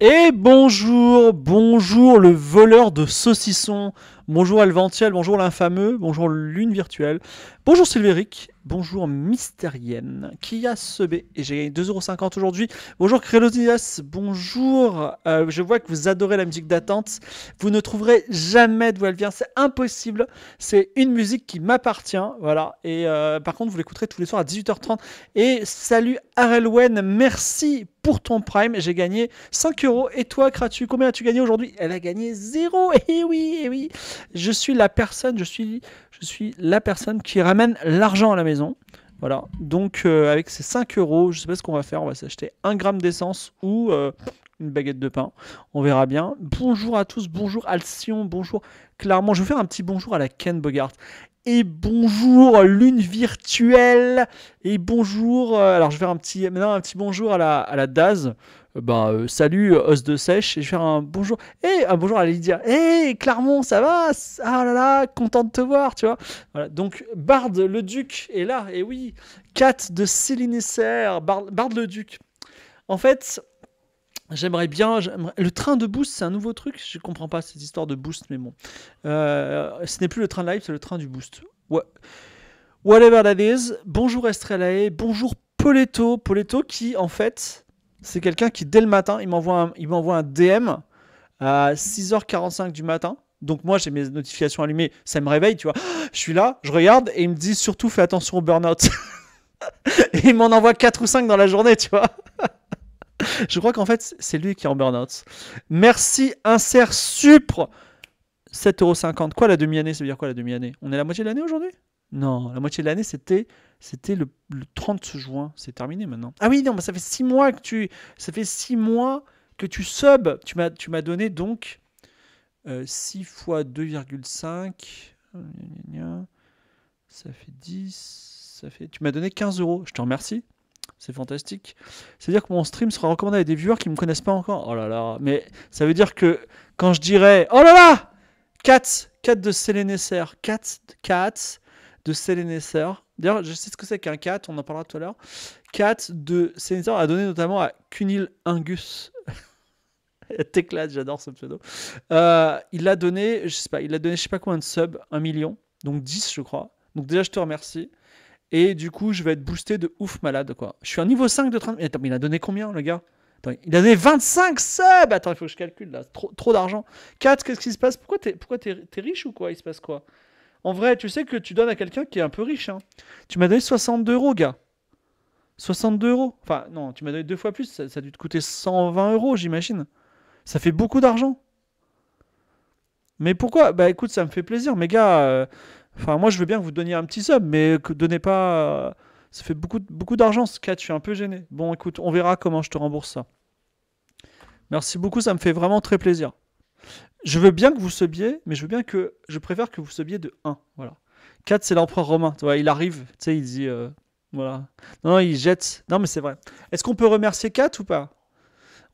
Et bonjour, bonjour le voleur de saucissons, Bonjour Alventiel, bonjour l'infameux, bonjour Lune Virtuelle, bonjour Sylvéric, bonjour Mystérienne, qui a ce B et j'ai gagné 2,50€ aujourd'hui. Bonjour Crélodias, bonjour, euh, je vois que vous adorez la musique d'attente, vous ne trouverez jamais d'où elle vient, c'est impossible, c'est une musique qui m'appartient, voilà, et euh, par contre vous l'écouterez tous les soirs à 18h30. Et salut Arelwen, merci pour ton prime. J'ai gagné 5€, euros. Et toi, Kratu, combien as-tu gagné aujourd'hui Elle a gagné 0. Et eh oui, et eh oui. Je suis la personne, je suis, je suis la personne qui ramène l'argent à la maison. Voilà, donc euh, avec ces 5 euros, je sais pas ce qu'on va faire, on va s'acheter un gramme d'essence ou euh, une baguette de pain, on verra bien. Bonjour à tous, bonjour Alcyon, bonjour Clairement, je vais faire un petit bonjour à la Ken Bogart. Et bonjour lune virtuelle, et bonjour, euh, alors je vais faire un petit, maintenant un petit bonjour à la, à la Daz. Euh, ben, euh, salut, euh, os de sèche, et je vais faire un bonjour, et eh, un bonjour à Lydia, hé, eh, hey, Clermont, ça va Ah là là, content de te voir, tu vois. Voilà, donc, Bard le Duc est là, et oui, 4 de Céline Bard, Bard le Duc. En fait, J'aimerais bien. Le train de boost, c'est un nouveau truc. Je comprends pas cette histoire de boost, mais bon. ce n'est plus le train de live, c'est le train du boost. Ouais. Whatever that is. Bonjour Estrella. E, bonjour Poleto. Poleto qui, en fait, c'est quelqu'un qui, dès le matin, il m'envoie un, un DM à 6h45 du matin. Donc moi, j'ai mes notifications allumées, ça me réveille, tu vois. Je suis là, je regarde et il me dit surtout fais attention au burn-out. et il m'en envoie 4 ou 5 dans la journée, tu vois. je crois qu'en fait, c'est lui qui est en burn-out. Merci, insert supre 7,50€. Quoi la demi-année Ça veut dire quoi la demi-année On est à la moitié de l'année aujourd'hui non, la moitié de l'année, c'était c'était le, 30 juin. C'est terminé maintenant. Ah oui, non, mais ça fait 6 mois que tu ça fait six mois que tu sub. Tu m'as tu m'as donné donc 6 euh, fois 2,5 euh, ça fait 10, ça fait tu m'as donné 15 euros. Je te remercie. C'est fantastique. C'est-à-dire que mon stream sera recommandé à des viewers qui ne me connaissent pas encore. Oh là là. Mais ça veut dire que quand je dirais Oh là là 4 de Sélénécer, 4, 4, de Selenesser. D'ailleurs, je sais ce que c'est qu'un 4, on en parlera tout à l'heure. 4 de Selenesser a donné notamment à Cunil Ingus. T'éclates, j'adore ce pseudo. Euh, il a donné, je sais pas, il a donné je sais pas combien de subs, un million, donc 10 je crois. Donc déjà je te remercie. Et du coup, je vais être boosté de ouf malade, quoi. Je suis un niveau 5 de 30. attends, il a donné combien, le gars il a donné 25 subs Attends, il faut que je calcule, là. Trop, trop d'argent. 4, qu'est-ce qui se passe Pourquoi t'es riche ou quoi Il se passe quoi en vrai, tu sais que tu donnes à quelqu'un qui est un peu riche. Hein. Tu m'as donné 62 euros, gars. 62 euros. Enfin, non, tu m'as donné deux fois plus. Ça, a dû te coûter 120 euros, j'imagine. Ça fait beaucoup d'argent. Mais pourquoi Bah écoute, ça me fait plaisir, Mais gars. Euh, enfin, moi, je veux bien que vous donniez un petit sub, mais donnez pas. Euh, ça fait beaucoup, beaucoup d'argent, ce cas Je suis un peu gêné. Bon, écoute, on verra comment je te rembourse ça. Merci beaucoup, ça me fait vraiment très plaisir je veux bien que vous subiez, mais je veux bien que je préfère que vous subiez de 1. Voilà. 4, c'est l'empereur romain. Tu il arrive, tu sais, il dit. Euh, voilà. Non, non, il jette. Non, mais c'est vrai. Est-ce qu'on peut remercier 4 ou pas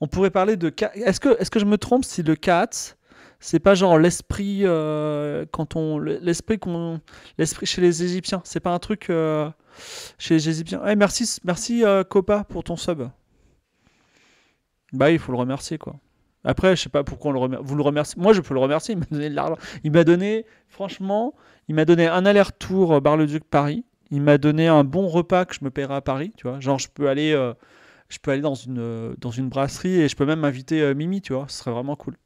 On pourrait parler de. 4... Est-ce que, est que je me trompe si le 4, c'est pas genre l'esprit. Euh, quand on. L'esprit qu'on. L'esprit chez les Égyptiens. C'est pas un truc. Euh, chez les Égyptiens. Eh, merci, merci Copa pour ton sub. Bah, il faut le remercier, quoi. Après, je sais pas pourquoi on le Vous le remerciez. Moi, je peux le remercier. Il m'a donné Il m'a donné, franchement, il m'a donné un aller-retour euh, Bar-le-Duc-Paris. Il m'a donné un bon repas que je me paierai à Paris. Tu vois, genre, je peux aller, euh, je peux aller dans une, euh, dans une brasserie et je peux même inviter Mimi. Tu vois, ce serait vraiment cool.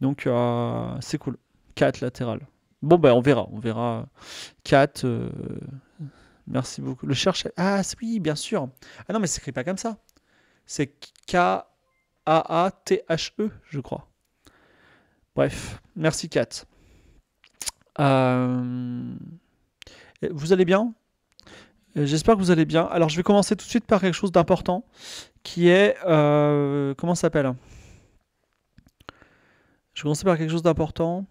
Donc, c'est cool. 4 latéral. Bon, ben, on verra. On verra. 4. merci beaucoup. Le cherche. Ah, oui, bien sûr. Ah non, mais c'est écrit pas comme ça. C'est K. A-A-T-H-E, je crois. Bref, merci Kat. Euh, vous allez bien euh, J'espère que vous allez bien. Alors, je vais commencer tout de suite par quelque chose d'important qui est. Euh, comment ça s'appelle Je vais commencer par quelque chose d'important.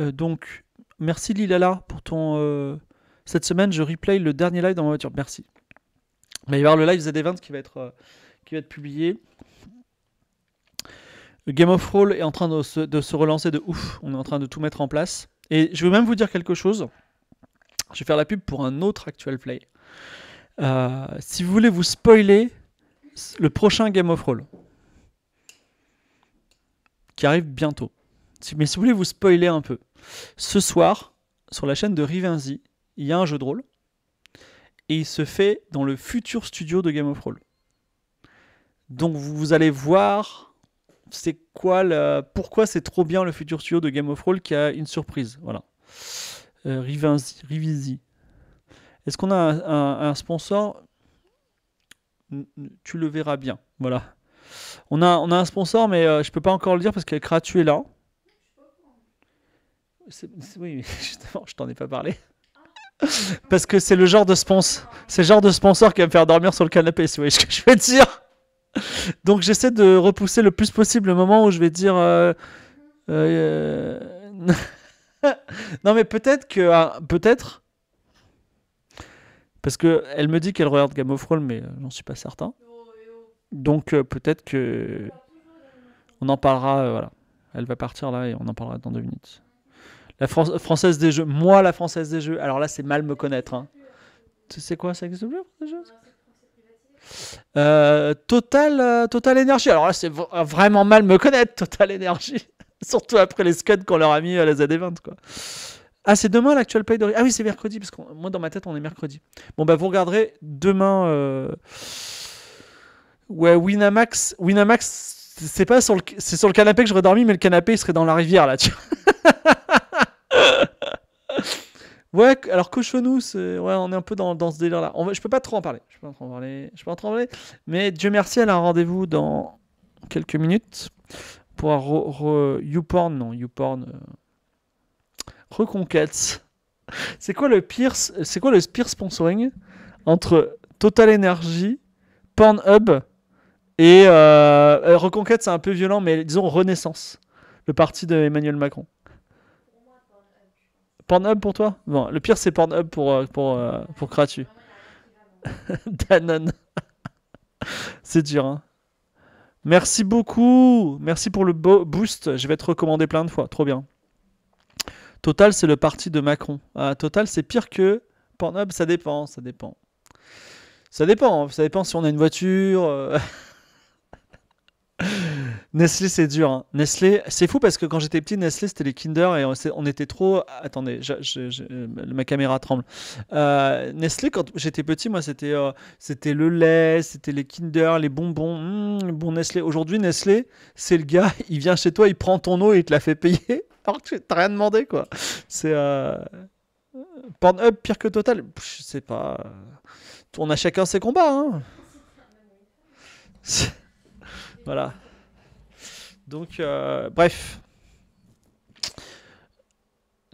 donc, merci Lilala pour ton. cette semaine, je replay le dernier live dans ma voiture. Merci. Mais il va y avoir le live ZD20 qui va être, qui va être publié. Game of Roll est en train de se, relancer de ouf. On est en train de tout mettre en place. Et je vais même vous dire quelque chose. Je vais faire la pub pour un autre actual play. Euh, si vous voulez vous spoiler le prochain Game of Roll, qui arrive bientôt. Mais si vous voulez vous spoiler un peu, ce soir, sur la chaîne de Rivenzi, il y a un jeu de rôle. Et il se fait dans le futur studio de Game of Roll. Donc vous allez voir c'est quoi le... pourquoi c'est trop bien le futur studio de Game of Thrones qui a une surprise Voilà. Euh, Rivisi. Est-ce qu'on a un, sponsor Tu le verras bien. Voilà. On a, on a un sponsor, mais je euh, je peux pas encore le dire parce que Kratu est là. oui, justement, je t'en ai pas parlé. parce que c'est le genre de sponsor, c'est genre de sponsor qui va me faire dormir sur le canapé, si vous ce que je veux dire. Donc j'essaie de repousser le plus possible le moment où je vais dire. Euh, euh, non mais peut-être que ah, peut-être parce que elle me dit qu'elle regarde Game of Thrones, mais euh, j'en suis pas certain. Donc peut-être que on en parlera. voilà, elle va partir là et on en parlera dans deux minutes. La française des jeux, moi la française des jeux. Alors là c'est mal me connaître. Hein. Tu sais quoi ça existe euh, euh, Total, Energy. Alors là, c'est euh, vraiment mal me connaître, Total énergie, Surtout après les scuds qu'on leur a mis à la ZD20. Quoi. Ah, c'est demain l'actuel Pay de... Ah oui, c'est mercredi, parce que moi, dans ma tête, on est mercredi. Bon, bah, vous regarderez demain. Ouais, Winamax. Winamax, c'est pas sur le... C'est sur le canapé que j'aurais dormi, mais le canapé, il serait dans la rivière, là, tu Ouais, alors Cochonou, ouais, on est un peu dans, dans ce délire-là. Je peux pas trop en parler. Je peux pas en parler. Je peux pas en parler. Mais Dieu merci, elle a un rendez-vous dans quelques minutes pour un re, YouPorn, non, YouPorn. Euh, reconquête. C'est quoi le pire, c'est quoi le sponsoring entre Total Energy, Pornhub et euh, euh, Reconquête, c'est un peu violent, mais disons Renaissance, le parti de Emmanuel Macron. Pornhub pour toi Bon, le pire c'est Pornhub pour, euh, pour, euh, pour, Kratu. Danone. c'est dur, hein. Merci beaucoup. Merci pour le boost. Je vais te recommander plein de fois. Trop bien. Total, c'est le parti de Macron. Ah, Total, c'est pire que Pornhub. Ça dépend, ça dépend. Ça dépend. Ça dépend si on a une voiture. Euh, Nestlé, c'est dur. Hein. Nestlé, c'est fou parce que quand j'étais petit, Nestlé, c'était les Kinder et on, était trop. Attendez, ma caméra tremble. Euh, Nestlé, quand j'étais petit, moi, c'était euh, c'était le lait, c'était les Kinder, les bonbons. Hmm, bon Nestlé. Aujourd'hui, Nestlé, c'est le gars, il vient chez toi, il prend ton eau et il te la fait payer alors que t'as rien demandé, quoi. C'est. Euh... Pornhub, pire que Total. Je sais pas. On a chacun ses combats, hein. voilà. Donc, euh, bref.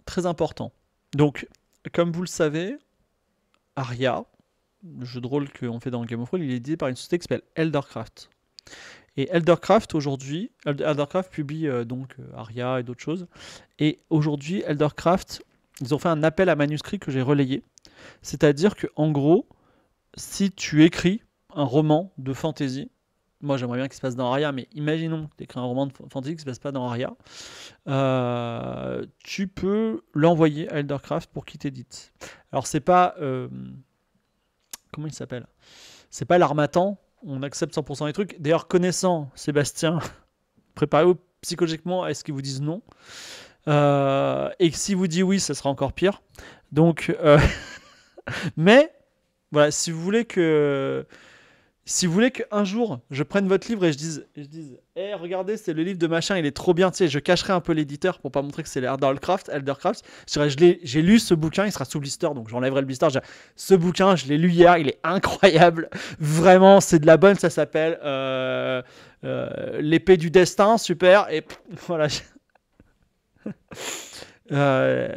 Très important. Donc, comme vous le savez, Aria, le jeu de rôle qu'on fait dans Game of Thrones, il est dit par une société qui s'appelle Eldercraft. Et Eldercraft aujourd'hui, Eldercraft publie euh, donc euh, Aria et d'autres choses. Et aujourd'hui, Eldercraft, ils ont fait un appel à manuscrit que j'ai relayé. C'est-à-dire que en gros, si tu écris un roman de fantasy, moi j'aimerais bien qu'il se passe dans Aria, mais imaginons que tu écris un roman de fantasy qui se passe pas dans Aria, euh, tu peux l'envoyer à Eldercraft pour qu'il t'édite. Alors c'est pas... Euh, comment il s'appelle C'est pas l'armatan, on accepte 100% des trucs. D'ailleurs, connaissant Sébastien, préparez-vous psychologiquement à ce qu'ils vous disent non. Euh, et que si vous dit oui, ça sera encore pire. Donc, mais voilà, si vous voulez que si vous voulez qu'un jour je prenne votre livre et je dise, je dise eh, regardez, c'est le livre de machin, il est trop bien, tu sais, je cacherai un peu l'éditeur pour pas montrer que c'est Eldercraft, Eldercraft. Je j'ai lu ce bouquin, il sera sous blister, donc j'enlèverai le blister. ce bouquin, je l'ai lu hier, il est incroyable, vraiment, c'est de la bonne, ça s'appelle euh, euh, L'épée du destin, super, et voilà. euh,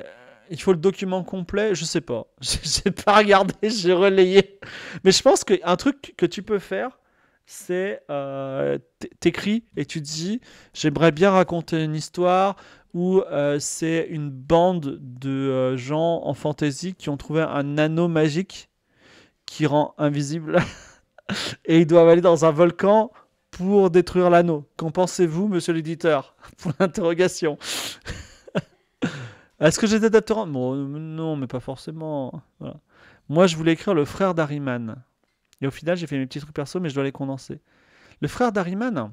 il faut le document complet, je sais pas. J'ai pas regardé, j'ai relayé. Mais je pense qu'un truc que tu peux faire, c'est euh, t'écris et tu dis j'aimerais bien raconter une histoire où euh, c'est une bande de euh, gens en fantasy qui ont trouvé un anneau magique qui rend invisible et ils doivent aller dans un volcan pour détruire l'anneau. Qu'en pensez-vous, monsieur l'éditeur Pour l'interrogation. Est-ce que j'étais des bon, Non, mais pas forcément. Moi, je voulais écrire le frère d'Ariman. Et au final, j'ai fait mes petits trucs perso, mais je dois les condenser. Le frère d'Ariman,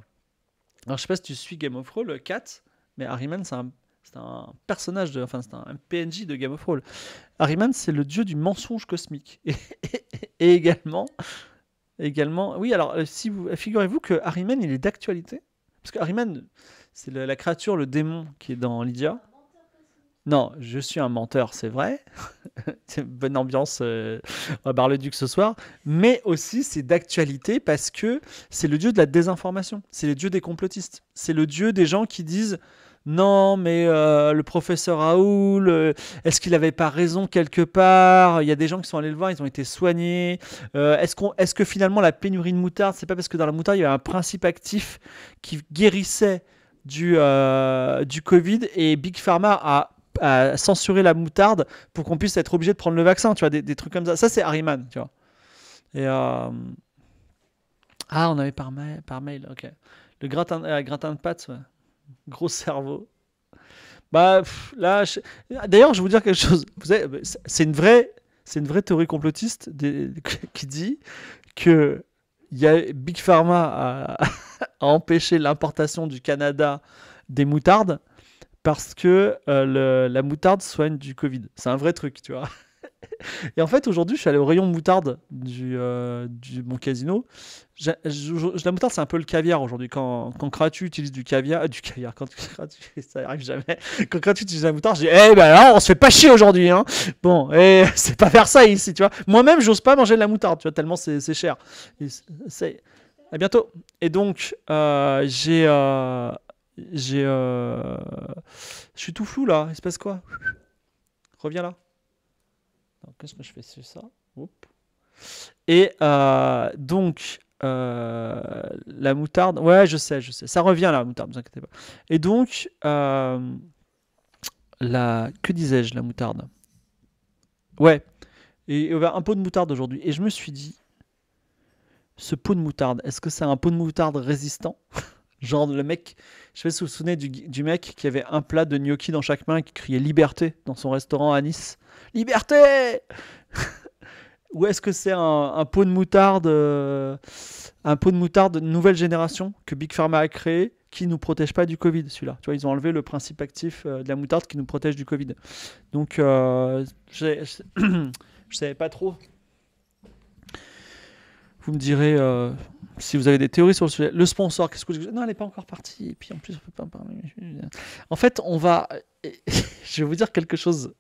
alors je sais pas si tu suis Game of Thrones, le 4, mais Ariman, c'est un, personnage, de, enfin, c'est un, PNJ de Game of Thrones. Ariman, c'est le dieu du mensonge cosmique. Et, également, également, oui, alors euh, si vous, figurez-vous que Ariman, il est d'actualité. Parce que Ariman, c'est la créature, le démon qui est dans Lydia. Non, je suis un menteur, c'est vrai. Bonne ambiance On euh, à Bar-le-Duc ce soir. Mais aussi, c'est d'actualité parce que c'est le dieu de la désinformation. C'est le dieu des complotistes. C'est le dieu des gens qui disent non, mais euh, le professeur Raoul, euh, est-ce qu'il n'avait pas raison quelque part Il y a des gens qui sont allés le voir, ils ont été soignés. est-ce, qu'on, est que finalement la pénurie de moutarde, c'est pas parce que dans la moutarde, il y a un principe actif qui guérissait du, du Covid et Big Pharma a à censurer la moutarde pour qu'on puisse être obligé de prendre le vaccin, tu vois, des, trucs comme ça. Ça, c'est Harryman, tu vois. Et euh, Ah, on avait par mail, par mail ok. Le gratin, euh, gratin de pâtes, gros cerveau. Bah, là, d'ailleurs, je vais vous dire quelque chose. Euh, c'est une vraie, c'est une vraie théorie complotiste qui dit que il y a Big Pharma a empêché l'importation du Canada des moutardes parce que euh, la moutarde soigne du Covid. C'est un vrai truc, tu vois. Et en fait, aujourd'hui, je suis allé au rayon moutarde du, euh, mon casino. la moutarde, c'est un peu le caviar aujourd'hui. Quand, quand Kratu utilise du caviar, euh, du caviar, quand Kratu, ça arrive jamais. Quand Kratu utilise la moutarde, je dis, eh ben là, on se fait pas chier aujourd'hui, hein. Bon, et c'est pas faire ça ici, tu vois. Moi-même, j'ose pas manger de la moutarde, tu vois, tellement c'est, cher. À bientôt. Et donc, j'ai, j'ai. Euh, je suis tout flou là. Il se passe quoi Reviens là. Qu'est-ce que je fais C'est ça. Et euh, donc. Euh, la moutarde, ouais, je sais, je sais, ça revient là, la moutarde, ne vous inquiétez pas. Et donc, la... que disais-je, la moutarde Ouais, et, avait un pot de moutarde aujourd'hui. Et je me suis dit, ce pot de moutarde, est-ce que c'est un pot de moutarde résistant Genre le mec, je vais vous du, mec qui avait un plat de gnocchi dans chaque main et qui criait liberté dans son restaurant à Nice. Liberté Ou est-ce que c'est un, pot de moutarde, un pot de moutarde euh, nouvelle génération que Big Pharma a créé qui nous protège pas du Covid, celui-là. Tu vois, ils ont enlevé le principe actif euh, de la moutarde qui nous protège du Covid. Donc, euh, je, je, savais pas trop. Vous me direz si vous avez des théories sur le sujet, le sponsor, qu'est-ce que vous... Non, elle n'est pas encore partie. Et puis en plus, on peut pas en fait, on va. je vais vous dire quelque chose.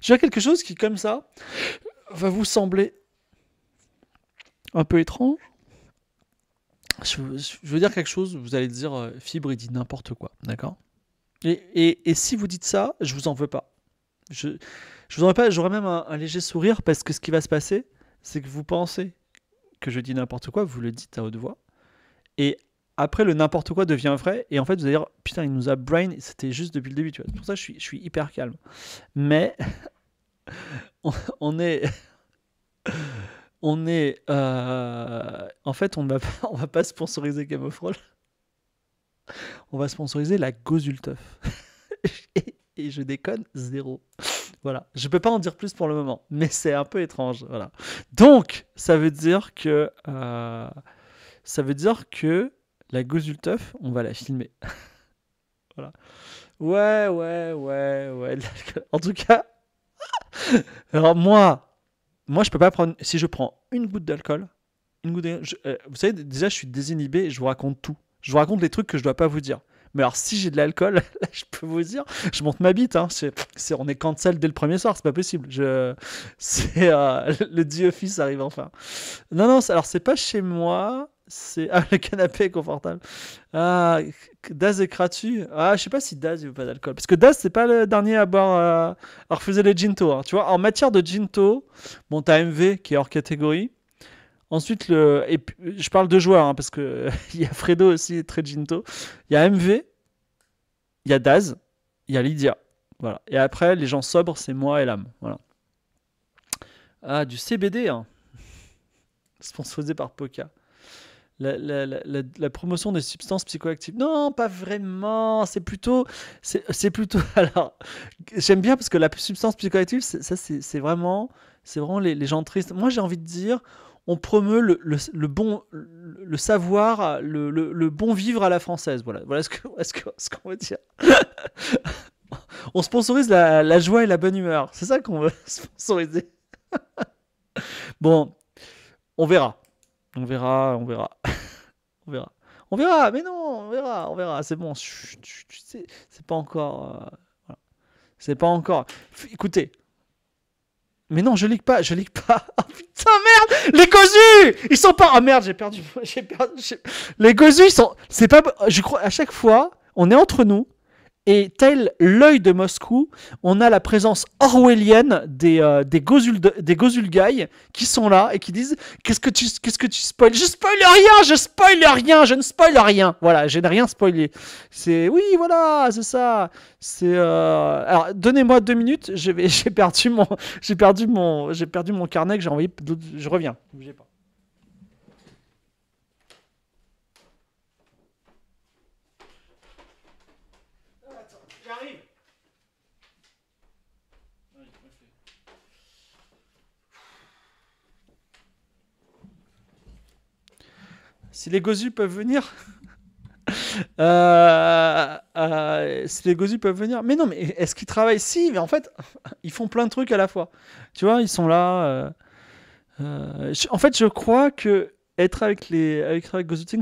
Je vais dire quelque chose qui, comme ça, va vous sembler un peu étrange. Je, veux dire quelque chose, vous allez dire euh, Fibre, il dit n'importe quoi. D'accord et, et, si vous dites ça, je vous en veux pas. Je, je vous en veux pas, j'aurais même un léger sourire parce que ce qui va se passer, c'est que vous pensez que je dis n'importe quoi, vous le dites à haute voix. Et après, le n'importe quoi devient vrai. Et en fait, vous allez dire, putain, il nous a brain. C'était juste depuis le début, tu vois. pour ça je suis, hyper calme. Mais on, est. on est. Euh, en fait, on va, on va pas sponsoriser Game of On va sponsoriser la Gozultov. et je déconne zéro. Voilà, je peux pas en dire plus pour le moment, mais c'est un peu étrange. Voilà. Donc, ça veut dire que euh, ça veut dire que la Gozulteuf, on va la filmer. voilà. Ouais, ouais, ouais, ouais. En tout cas, alors moi, moi je peux pas prendre. Si je prends une goutte d'alcool, une goutte, euh, vous savez déjà, je suis désinhibé, je vous raconte tout. Je vous raconte des trucs que je dois pas vous dire. Mais alors, si j'ai de l'alcool, je peux vous dire, je monte ma bite. Hein. C'est, on est cancel dès le premier soir, c'est pas possible. Je, c'est euh, le dieu fils arrive enfin. Non, non, alors c'est pas chez moi. C'est ah, le canapé est confortable. Ah, Daz est tu, Ah, je sais pas si Daz il veut pas d'alcool parce que Daz c'est pas le dernier à boire euh, refuser les ginto. Hein. Tu vois, en matière de ginto, bon t'as MV qui est hors catégorie. Ensuite, le, et je parle de joueurs, hein, parce qu'il y a Fredo aussi, Trejinto Il y a MV, il y a Daz, il y a Lydia. Voilà. Et après, les gens sobres, c'est moi et l'âme. Voilà. Ah, du CBD, hein. sponsorisé par Poca. La, la, la, promotion des substances psychoactives. Non, pas vraiment. C'est plutôt, c'est plutôt. Alors, j'aime bien parce que la substance psychoactive, ça, c'est vraiment, c'est vraiment les, les, gens tristes. Moi, j'ai envie de dire, on promeut le, bon, le savoir, le, bon vivre à la française. Voilà, voilà ce qu'on ce veut dire. on sponsorise la, joie et la bonne humeur. C'est ça qu'on veut sponsoriser. bon, on verra. On verra, on verra. on verra. On verra, mais non, on verra, on verra. C'est bon, c'est pas encore. Euh, c'est pas encore. Écoutez, mais non, je lis pas, je lis pas. Oh putain, merde Les cosu Ils sont pas... Oh merde, j'ai perdu... j'ai perdu... Les Gozu, ils sont... C'est pas... Je crois... À chaque fois, on est entre nous. Et tel l'œil de Moscou, on a la présence orwellienne des, euh, des, gozul, des qui sont là et qui disent Qu'est-ce que tu, qu'est-ce que tu spoil Je spoil rien, je spoil rien, je ne spoil rien. Voilà, je n'ai rien spoilé. C'est oui, voilà, c'est ça. C'est euh, Alors, donnez-moi deux minutes, j'ai perdu, mon, j'ai perdu, mon, j'ai perdu mon carnet que j'ai envoyé. Je reviens. pas. si les Gozu peuvent venir. Euh, euh, si les Gozu peuvent venir. Mais non, mais est-ce qu'ils travaillent Si, mais en fait, ils font plein de trucs à la fois. Tu vois, ils sont là. Euh, en fait, je crois que être avec les avec,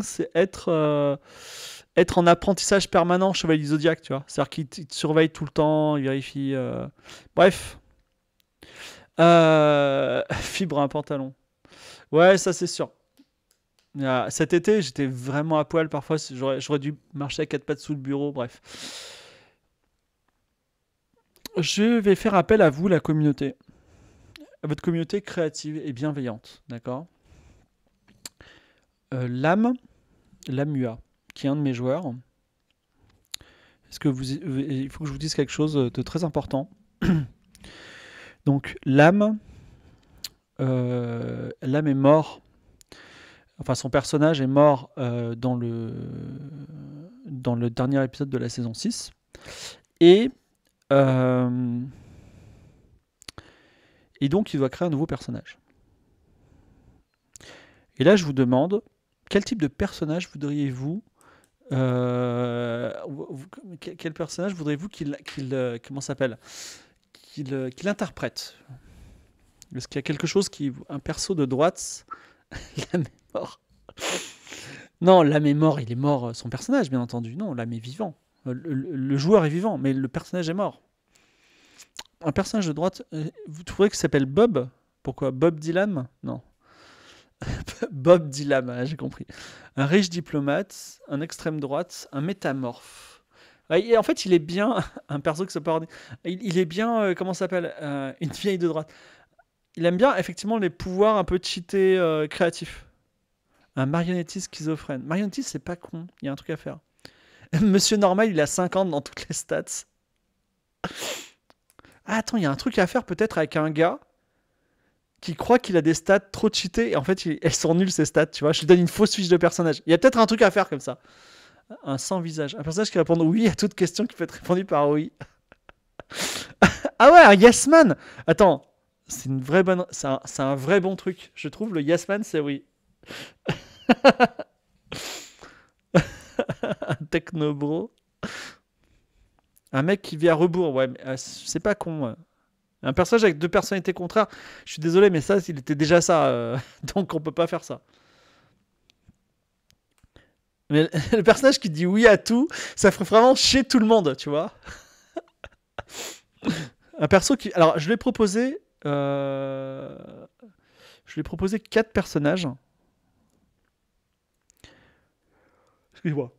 c'est être être en apprentissage permanent chevalier du zodiaque. Tu vois, c'est-à-dire qu'ils te surveillent tout le temps, ils vérifient. Bref, fibre un pantalon. Ouais, ça c'est sûr. Ah, cet été, j'étais vraiment à poil parfois. J'aurais dû marcher à quatre pattes sous le bureau, bref. Je vais faire appel à vous, la communauté. À votre communauté créative et bienveillante, d'accord euh, L'âme, l'AMUA, qui est un de mes joueurs. Est-ce que vous, il faut que je vous dise quelque chose de très important. Donc l'âme, euh, l'âme est mort enfin son personnage est mort euh, dans, le, dans le dernier épisode de la saison 6. Et, euh, et donc il doit créer un nouveau personnage. Et là je vous demande, quel type de personnage voudriez-vous... Euh, quel personnage voudriez-vous qu'il comment s'appelle qu'il interprète Est-ce qu'il y a quelque chose qui un perso de droite Non, l'âme est mort, il est mort, euh, son personnage, bien entendu. Non, l'âme est vivant. Euh, le, joueur est vivant, mais le personnage est mort. Un personnage de droite, euh, vous trouvez que s'appelle Bob Pourquoi Bob Dylan Non. Bob Dylan, j'ai compris. Un riche diplomate, un extrême droite, un métamorphe. Et en fait, il est bien un perso que ça parle. Il, il est bien, comment s'appelle Une vieille de droite il aime bien effectivement les pouvoirs un peu cheatés euh, créatifs. Un marionnettiste schizophrène. Marionnettiste, c'est pas con, il y a un truc à faire. Monsieur Normal, il a 50 dans toutes les stats. Ah, attends, il y a un truc à faire peut-être avec un gars qui croit qu'il a des stats trop cheatées et en fait, elles sont nulles ces stats, tu vois. Je lui donne une fausse fiche de personnage. Il y a peut-être un truc à faire comme ça. Un sans visage. Un personnage qui répond oui à toute question qui peut être répondue par oui. ah ouais, un yes man Attends, c'est une vraie bonne, c'est un, un, vrai bon truc. Je trouve le Yasman, c'est oui. un technobro. Un mec qui vit à rebours, ouais, euh, c'est pas con. Un personnage avec deux personnalités contraires, je suis désolé, mais ça, il était déjà ça, euh, donc on peut pas faire ça. Mais le personnage qui dit oui à tout, ça ferait vraiment chier tout le monde, tu vois. Un perso qui. Alors, je l'ai proposé euh, je lui ai proposé quatre personnages. Excuse-moi.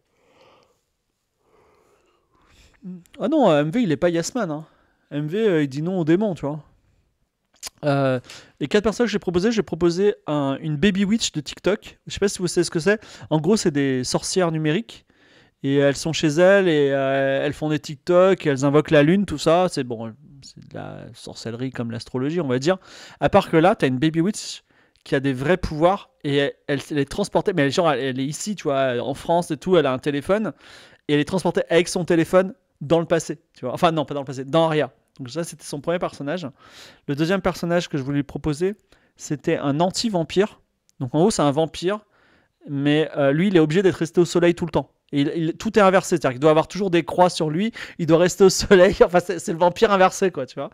Ah non, euh, MV, il est pas Yasman. Hein. MV, euh, il dit non au démons tu vois. les quatre personnages que j'ai proposé, j'ai proposé une baby witch de TikTok. Je sais pas si vous savez ce que c'est. En gros, c'est des sorcières numériques. Et elles sont chez elles et elles font des TikTok, elles invoquent la lune, tout ça. C'est bon, c'est de la sorcellerie comme l'astrologie, on va dire. À part que là, tu as une baby witch qui a des vrais pouvoirs et elle, est transportée, mais elle, genre elle, est ici, tu vois, en France et tout, elle a un téléphone et elle est transportée avec son téléphone dans le passé, tu vois. Enfin non, pas dans le passé, dans Aria. Donc ça, c'était son premier personnage. Le deuxième personnage que je voulais proposer, c'était un anti-vampire. Donc en haut, c'est un vampire, mais euh, lui, il est obligé d'être resté au soleil tout le temps tout est inversé, c'est-à-dire qu'il doit avoir toujours des croix sur lui, il doit rester au soleil, enfin c'est le vampire inversé quoi, tu vois.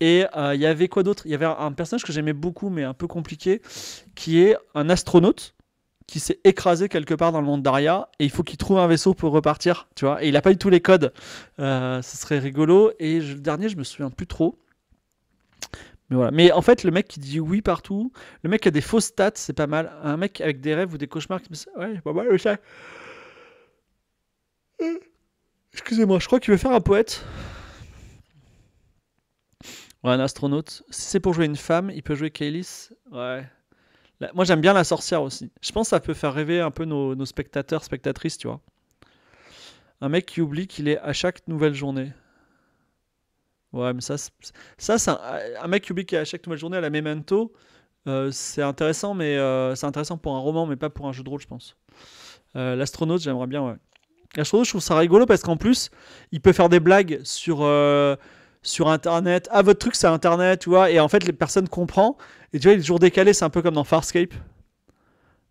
Et euh, il y avait quoi d'autre Il y avait un, personnage que j'aimais beaucoup mais un peu compliqué, qui est un astronaute qui s'est écrasé quelque part dans le monde d'Aria et il faut qu'il trouve un vaisseau pour repartir, tu vois. Et il a pas eu tous les codes, euh, ce serait rigolo. Et le dernier, je me souviens plus trop. Mais voilà. Mais en fait, le mec qui dit oui partout, le mec qui a des fausses stats, c'est pas mal. Un mec avec des rêves ou des cauchemars qui me ouais, pas mal le chat. Euh, excusez-moi, je crois qu'il veut faire un poète. Ouais, un astronaute. Si c'est pour jouer une femme, il peut jouer Kailis. Ouais. Moi, j'aime bien la sorcière aussi. Je pense que ça peut faire rêver un peu nos, spectateurs, spectatrices, tu vois. Un mec qui oublie qu'il est à chaque nouvelle journée. Ouais, mais ça, ça c'est un, mec qui oublie qu'il est à chaque nouvelle journée à la memento. Euh, c'est intéressant, mais euh, c'est intéressant pour un roman, mais pas pour un jeu de rôle, je pense. L'astronaute, j'aimerais bien, ouais je trouve, ça rigolo parce qu'en plus, il peut faire des blagues sur, euh, sur Internet. Ah, votre truc, c'est Internet, tu vois. Et en fait, les personnes comprennent. Et tu vois, il est toujours décalé. C'est un peu comme dans Farscape.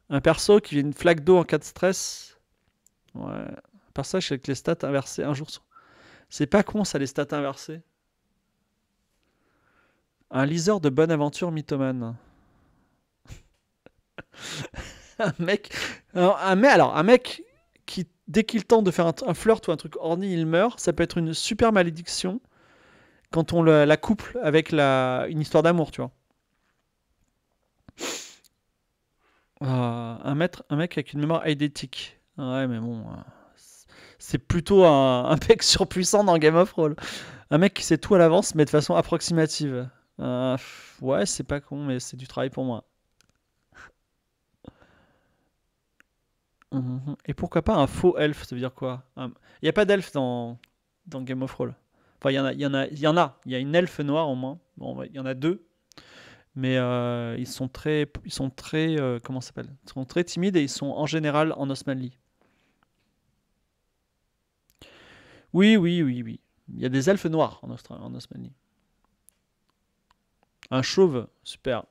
Un perso qui vient une flaque d'eau en cas de stress. Ouais. Un personnage avec les stats inversées un jour. C'est pas con, ça, les stats inversées. Un liseur de bonne aventure mythomane. un mec. un, mec, alors, un mec dès qu'il tente de faire un, flirt ou un truc orni, il meurt. Ça peut être une super malédiction quand on la, couple avec une histoire d'amour, tu vois. Euh, un, maître, un mec avec une mémoire eidétique. Ouais, mais bon, euh, c'est plutôt un, mec surpuissant dans Game of Thrones. Un mec qui sait tout à l'avance, mais de façon approximative. Euh, ouais, c'est pas con, mais c'est du travail pour moi. Et pourquoi pas un faux elfe Ça veut dire quoi Il n'y a pas d'elfe dans... Game of Thrones. Enfin, il y en a, il y en a, il y en a. Il une elfe noire au moins. Bon, il y en a deux, mais euh, ils sont très, ils sont très, euh, comment s'appelle Ils sont très timides et ils sont en général en Osmanli. Oui, oui, oui, oui. Il y a des elfes noirs en, en Osmanli. Un chauve, super.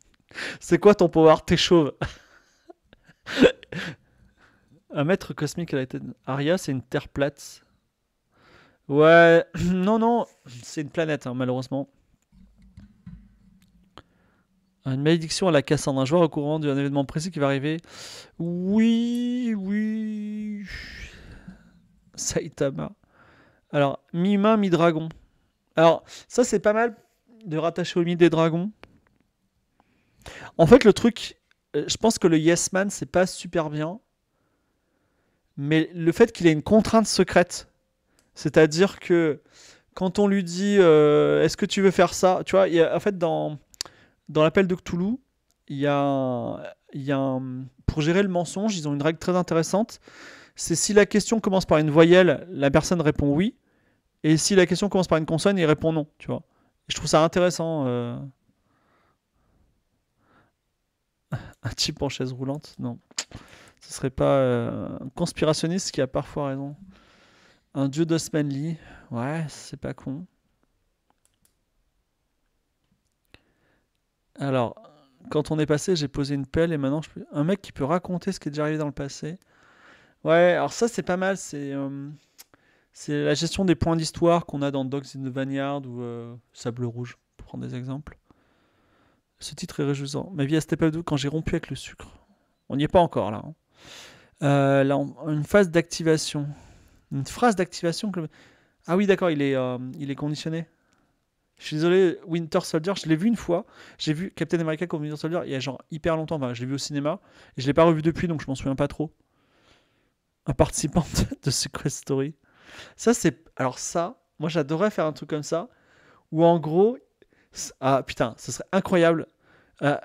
C'est quoi ton pouvoir T'es chauve. Un maître cosmique à la tête. Aria, c'est une terre plate. Ouais, non, non, c'est une planète, hein, malheureusement. Une malédiction à la cassandre, un joueur au courant d'un événement précis qui va arriver. Oui, oui. Saitama. Alors, mi-humain, mi-dragon. Alors, ça, c'est pas mal de rattacher au mi des dragons. En fait, le truc, euh, je pense que le Yes Man, c'est pas super bien mais le fait qu'il ait une contrainte secrète, c'est-à-dire que quand on lui dit euh, est-ce que tu veux faire ça, tu vois, en fait dans dans l'appel de Cthulhu, il y a, il y a pour gérer le mensonge, ils ont une règle très intéressante. C'est si la question commence par une voyelle, la personne répond oui, et si la question commence par une consonne, il répond non, tu vois. Et je trouve ça intéressant. Euh. Un type en chaise roulante, non. Ce serait pas un euh, conspirationniste qui a parfois raison. Un dieu d'Osmanli. Ouais, c'est pas con. Alors, quand on est passé, j'ai posé une pelle et maintenant je un mec qui peut raconter ce qui est déjà arrivé dans le passé. Ouais, alors ça c'est pas mal, c'est euh, c'est la gestion des points d'histoire qu'on a dans Dogs in the Vineyard ou euh, Sable Rouge, pour prendre des exemples. Ce titre est réjouissant. Ma vie à Step quand j'ai rompu avec le sucre. On n'y est pas encore là. Hein. Euh, une phase d'activation. Une phrase d'activation. Ah oui, d'accord, il, est, euh, il est conditionné. Je suis désolé, Winter Soldier, je l'ai vu une fois. J'ai vu Captain America comme Winter Soldier il y a genre hyper longtemps. je l'ai vu au cinéma. Et je l'ai pas revu depuis, donc je m'en souviens pas trop. Un participant de Secret Story. Ça, c'est. Alors, ça, moi, j'adorerais faire un truc comme ça. ou en gros. Ah putain, ce serait incroyable. Euh,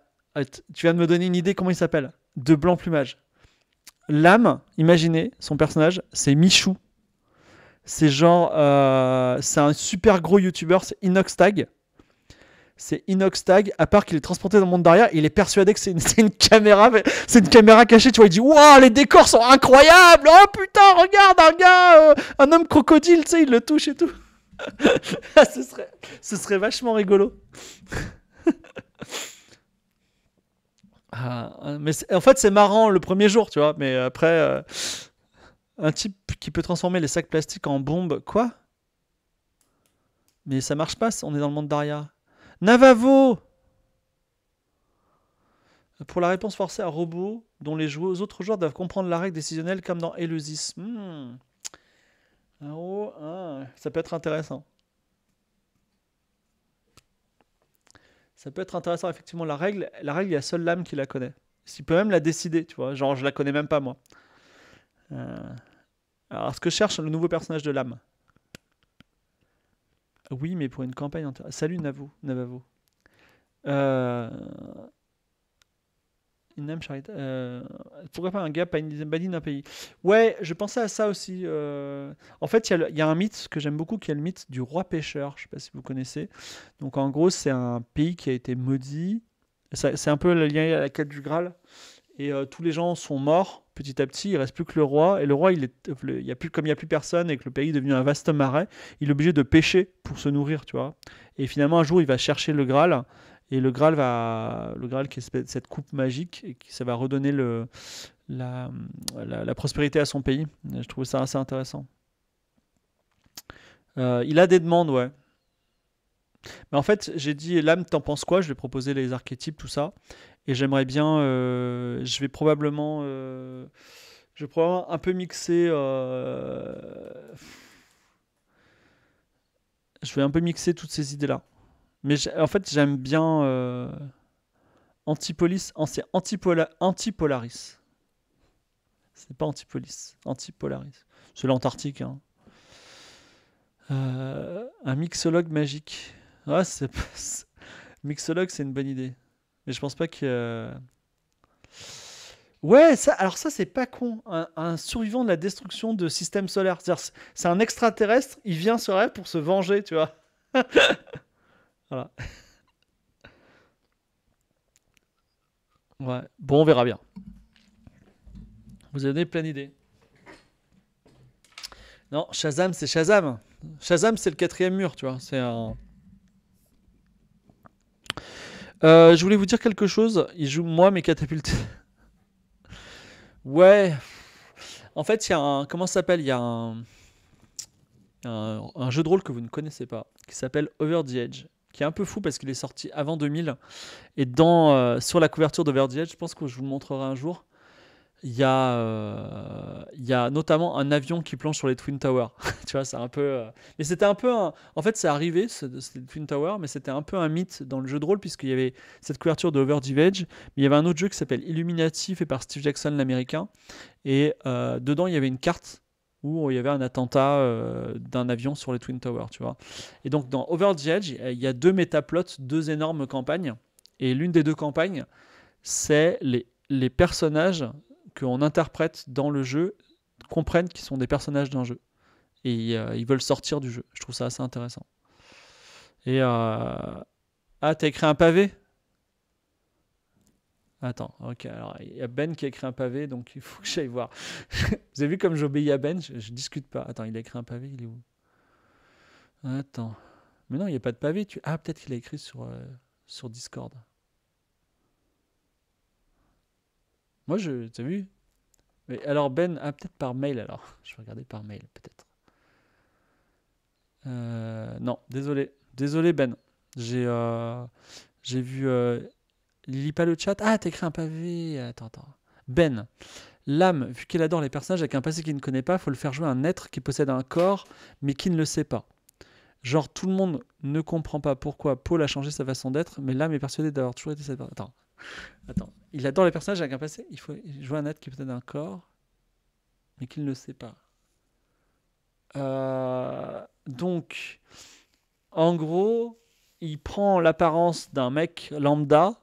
tu viens de me donner une idée comment il s'appelle. De Blanc Plumage. L'âme, imaginez, son personnage, c'est Michou. C'est genre, euh, c'est un super gros youtubeur, c'est Inox C'est Inox à part qu'il est transporté dans le monde derrière, il est persuadé que c'est une, caméra, c'est une caméra cachée, tu vois, il dit Waouh, les décors sont incroyables Oh putain, regarde un gars, euh, un homme crocodile, tu sais, il le touche et tout. ce, serait, ce serait vachement rigolo. Ah, ah, mais en fait, c'est marrant le premier jour, tu vois, mais après, euh, un type qui peut transformer les sacs plastiques en bombes, quoi Mais ça marche pas, on est dans le monde d'Aria. Navavo Pour la réponse forcée à robot, dont les, joueurs, autres joueurs doivent comprendre la règle décisionnelle comme dans Eleusis. Hmm. ça peut être intéressant. ça peut être intéressant, effectivement. La règle, la règle, il y a seule l'âme qui la connaît. Il peut même la décider, tu vois. Genre, je la connais même pas, moi. Euh, alors, ce que cherche le nouveau personnage de l'âme Oui, mais pour une campagne entière. Salut, Navo. Navavo. Euh... Euh, pourquoi pas un gap à badine un pays Ouais, je pensais à ça aussi. Euh, en fait, il y, a un mythe que j'aime beaucoup qui est le mythe du roi pêcheur. Je ne sais pas si vous connaissez. Donc, en gros, c'est un pays qui a été maudit. C'est un peu lien à la quête du Graal. Et euh, tous les gens sont morts petit à petit. Il reste plus que le roi. Et le roi, il est, y a plus, comme il n'y a plus personne et que le pays est devenu un vaste marais, il est obligé de pêcher pour se nourrir, tu vois. Et finalement, un jour, il va chercher le Graal. Et le Graal, va, le Graal qui est cette coupe magique, et qui, ça va redonner le, la, prospérité à son pays. Je trouve ça assez intéressant. Euh, il a des demandes, ouais. Mais en fait, j'ai dit, l'âme, t'en penses quoi Je vais proposer les archétypes, tout ça. Et j'aimerais bien, euh, je vais probablement, euh, je vais probablement un peu mixer. je vais un peu mixer toutes ces idées-là. Mais en fait, j'aime bien euh, Antipolis. C'est Antipola, Antipolaris. C'est pas Antipolis, Antipolaris. C'est l'Antarctique. Hein. Euh, un mixologue magique. Ah, mixologue, c'est une bonne idée. Mais je pense pas que. Euh, ouais, alors ça, c'est pas con. Un, survivant de la destruction de système solaire. C'est un extraterrestre, il vient sur elle pour se venger, tu vois. Voilà. Ouais. Bon, on verra bien. Vous avez plein d'idées. Non, Shazam, c'est Shazam. Shazam, c'est le quatrième mur, tu vois. C'est un... Euh, je voulais vous dire quelque chose. Il joue moi mes catapultes. ouais. En fait, il y a un. Comment ça s'appelle Il y a un. jeu de rôle que vous ne connaissez pas qui s'appelle Over the Edge qui est un peu fou parce qu'il est sorti avant 2000. Et dans, euh, sur la couverture de Edge, je pense que je vous le montrerai un jour, il y, a, euh, y notamment un avion qui planche sur les Twin Towers. tu vois, c'est un peu. Euh, c'était un peu En fait, c'est arrivé, c'était Twin Towers, mais c'était un peu un mythe dans le jeu de rôle, puisqu'il y avait cette couverture de Edge, mais il y avait un autre jeu qui s'appelle Illuminati, fait par Steve Jackson, l'américain. Et dedans, il y avait une carte où il y avait un attentat euh, d'un avion sur les Twin Towers, tu vois. Et donc dans Over the Edge, euh, il y a deux métaplots, deux énormes campagnes. Et l'une des deux campagnes, c'est les, les personnages qu'on interprète dans le jeu comprennent qu'ils sont des personnages d'un jeu. Et euh, ils veulent sortir du jeu. Je trouve ça assez intéressant. Et... Ah, t'as écrit un pavé Attends, ok, alors il y a Ben qui a écrit un pavé, donc il faut que j'aille voir. Vous avez vu comme j'obéis à Ben je, ne discute pas. Attends, il a écrit un pavé, il est où Attends. Mais non, il n'y a pas de pavé. Ah, peut-être qu'il a écrit sur, euh, sur Discord. Moi, je. T'as vu Alors, Ben. Ah, peut-être par mail alors. Je vais regarder par mail, peut-être. Euh, non, désolé. Désolé, Ben. J'ai euh, j'ai vu il lit pas le chat. Ah, t'écris un pavé. Attends, attends. Ben, l'âme, vu qu'elle adore les personnages avec un passé qu'il ne connaît pas, faut le faire jouer un être qui possède un corps, mais qui ne le sait pas. Genre, tout le monde ne comprend pas pourquoi Paul a changé sa façon d'être, mais l'âme est persuadée d'avoir toujours été cette personne. Attends, attends. Il adore les personnages avec un passé, il faut jouer un être qui possède un corps, mais qui ne le sait pas. Euh, donc, en gros, il prend l'apparence d'un mec lambda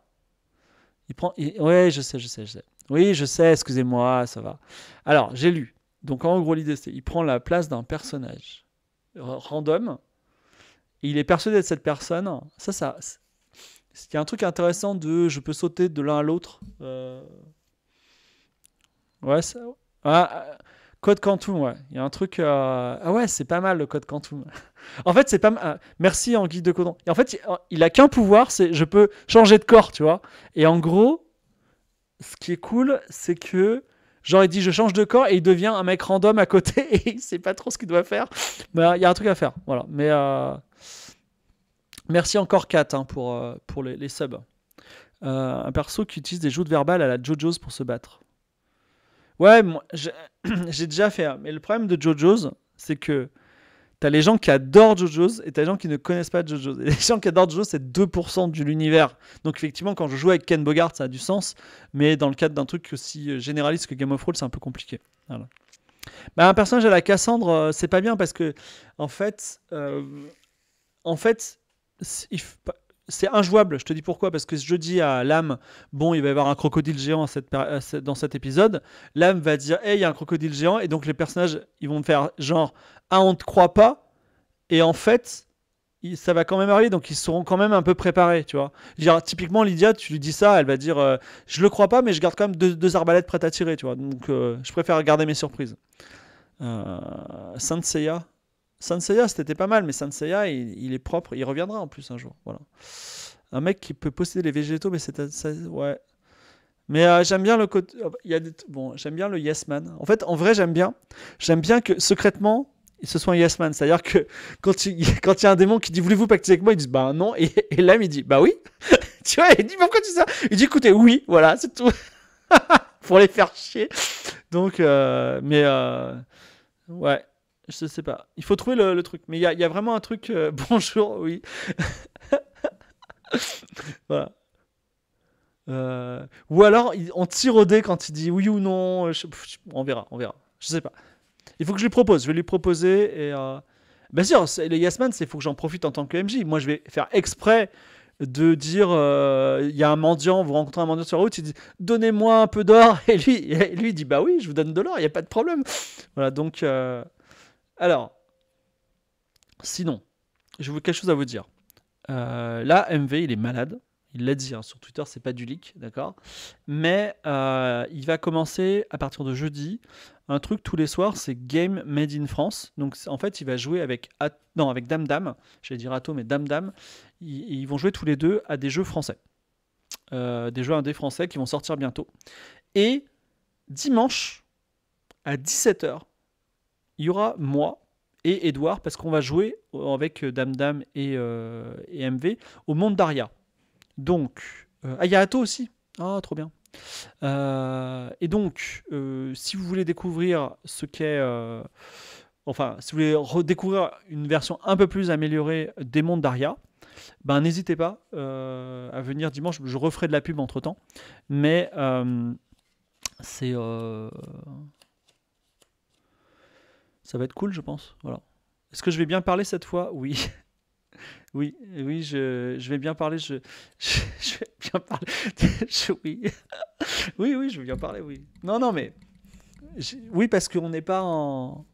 il prend. je sais, je sais, je sais. Oui, je sais, excusez-moi, ça va. Alors, j'ai lu. Donc, en gros, l'idée, c'est il prend la place d'un personnage random. il est persuadé de cette personne. Ça, ça. Il y a un truc intéressant de je peux sauter de l'un à l'autre. Euh. Ouais, ça. Ah, euh, Code Quantum, ouais. Il y a un truc. Euh, ah ouais, c'est pas mal le Code Quantum. en fait, c'est pas mal. Euh, merci en guide de Codon. Et en fait, euh, il a qu'un pouvoir, c'est je peux changer de corps, tu vois. Et en gros, ce qui est cool, c'est que. Genre, il dit je change de corps et il devient un mec random à côté et il sait pas trop ce qu'il doit faire. Mais il y a un truc à faire. Voilà. Mais merci encore Kat hein, pour, pour les, subs. un perso qui utilise des joutes verbales à la JoJo's pour se battre. Ouais, moi, j'ai déjà fait. Hein. Mais le problème de JoJo's, c'est que t'as les gens qui adorent JoJo's et t'as les gens qui ne connaissent pas JoJo's. Et les gens qui adorent JoJo's, c'est 2% de l'univers. Donc effectivement, quand je joue avec Ken Bogart, ça a du sens. Mais dans le cadre d'un truc aussi euh, généraliste que Game of Thrones, c'est un peu compliqué. Bah, un personnage à la Cassandre, euh, c'est pas bien parce que, en fait, euh, en fait, c'est injouable. Je te dis pourquoi. Parce que je dis à l'âme, bon, il va y avoir un crocodile géant dans cet épisode. L'âme va dire, hey, il y a un crocodile géant. Et donc les personnages, ils vont faire genre, ah, on te croit pas. Et en fait, ça va quand même arriver. Donc ils seront quand même un peu préparés, tu vois. typiquement, Lydia, tu lui dis ça, elle va dire, euh, je le crois pas, mais je garde quand même deux, arbalètes prêtes à tirer, tu vois. Donc euh, je préfère garder mes surprises. Euh, Sanseiya, c'était pas mal, mais Sanseiya, il, est propre, il reviendra en plus un jour. Voilà. Un mec qui peut posséder les végétaux, mais c'est ouais. Mais euh, j'aime bien le côté, il bon, j'aime bien le yes man. En fait, en vrai, j'aime bien. J'aime bien que secrètement, ce soit un yes man. C'est-à-dire que quand il quand y a un démon qui dit voulez-vous pactiser avec moi, il disent bah non. Et, là l'âme il dit bah oui. tu vois, il dit pourquoi tu dis ça Il dit écoutez oui, voilà, c'est tout. Pour les faire chier. Donc, euh, mais euh, ouais. Je sais pas. Il faut trouver le, truc. Mais il y a, y a, vraiment un truc. Euh, bonjour, oui. voilà. Euh, ou alors, on tire au dé quand il dit oui ou non. Euh, on verra, on verra. Je sais pas. Il faut que je lui propose. Je vais lui proposer. Et, euh... Bien sûr, les Yasman, c'est faut que j'en profite en tant que MJ. Moi, je vais faire exprès de dire il y a un mendiant, vous rencontrez un mendiant sur la route, il dit donnez-moi un peu d'or. Et lui, il lui dit bah oui, je vous donne de l'or, il n'y a pas de problème. Voilà, donc. Alors, sinon, j'ai quelque chose à vous dire. Euh, là, MV, il est malade. Il l'a dit hein, sur Twitter, c'est pas du leak, d'accord Mais euh, il va commencer à partir de jeudi un truc tous les soirs, c'est Game Made in France. Donc en fait, il va jouer avec non avec Dame Dame, j'allais dire Ato, mais Dame Dame. Ils, vont jouer tous les deux à des jeux français, euh, des jeux indés français qui vont sortir bientôt. Et dimanche à 17h, il y aura moi et Edouard, parce qu'on va jouer euh, avec euh, Dame Dame et, euh, MV au monde d'Aria. Donc, ah, il y a Ato aussi. Ah, trop bien. et donc, si vous voulez découvrir ce qu'est. enfin, si vous voulez redécouvrir une version un peu plus améliorée des mondes d'Aria, ben n'hésitez pas à venir dimanche. Je referai de la pub entre temps. Mais c'est ça va être cool, je pense. Voilà. Est-ce que je vais bien parler cette fois Oui. Oui, oui, je, vais bien parler. Je, vais bien parler. oui. oui, je vais bien parler, oui. Non, non, mais. Oui, parce qu'on n'est pas en.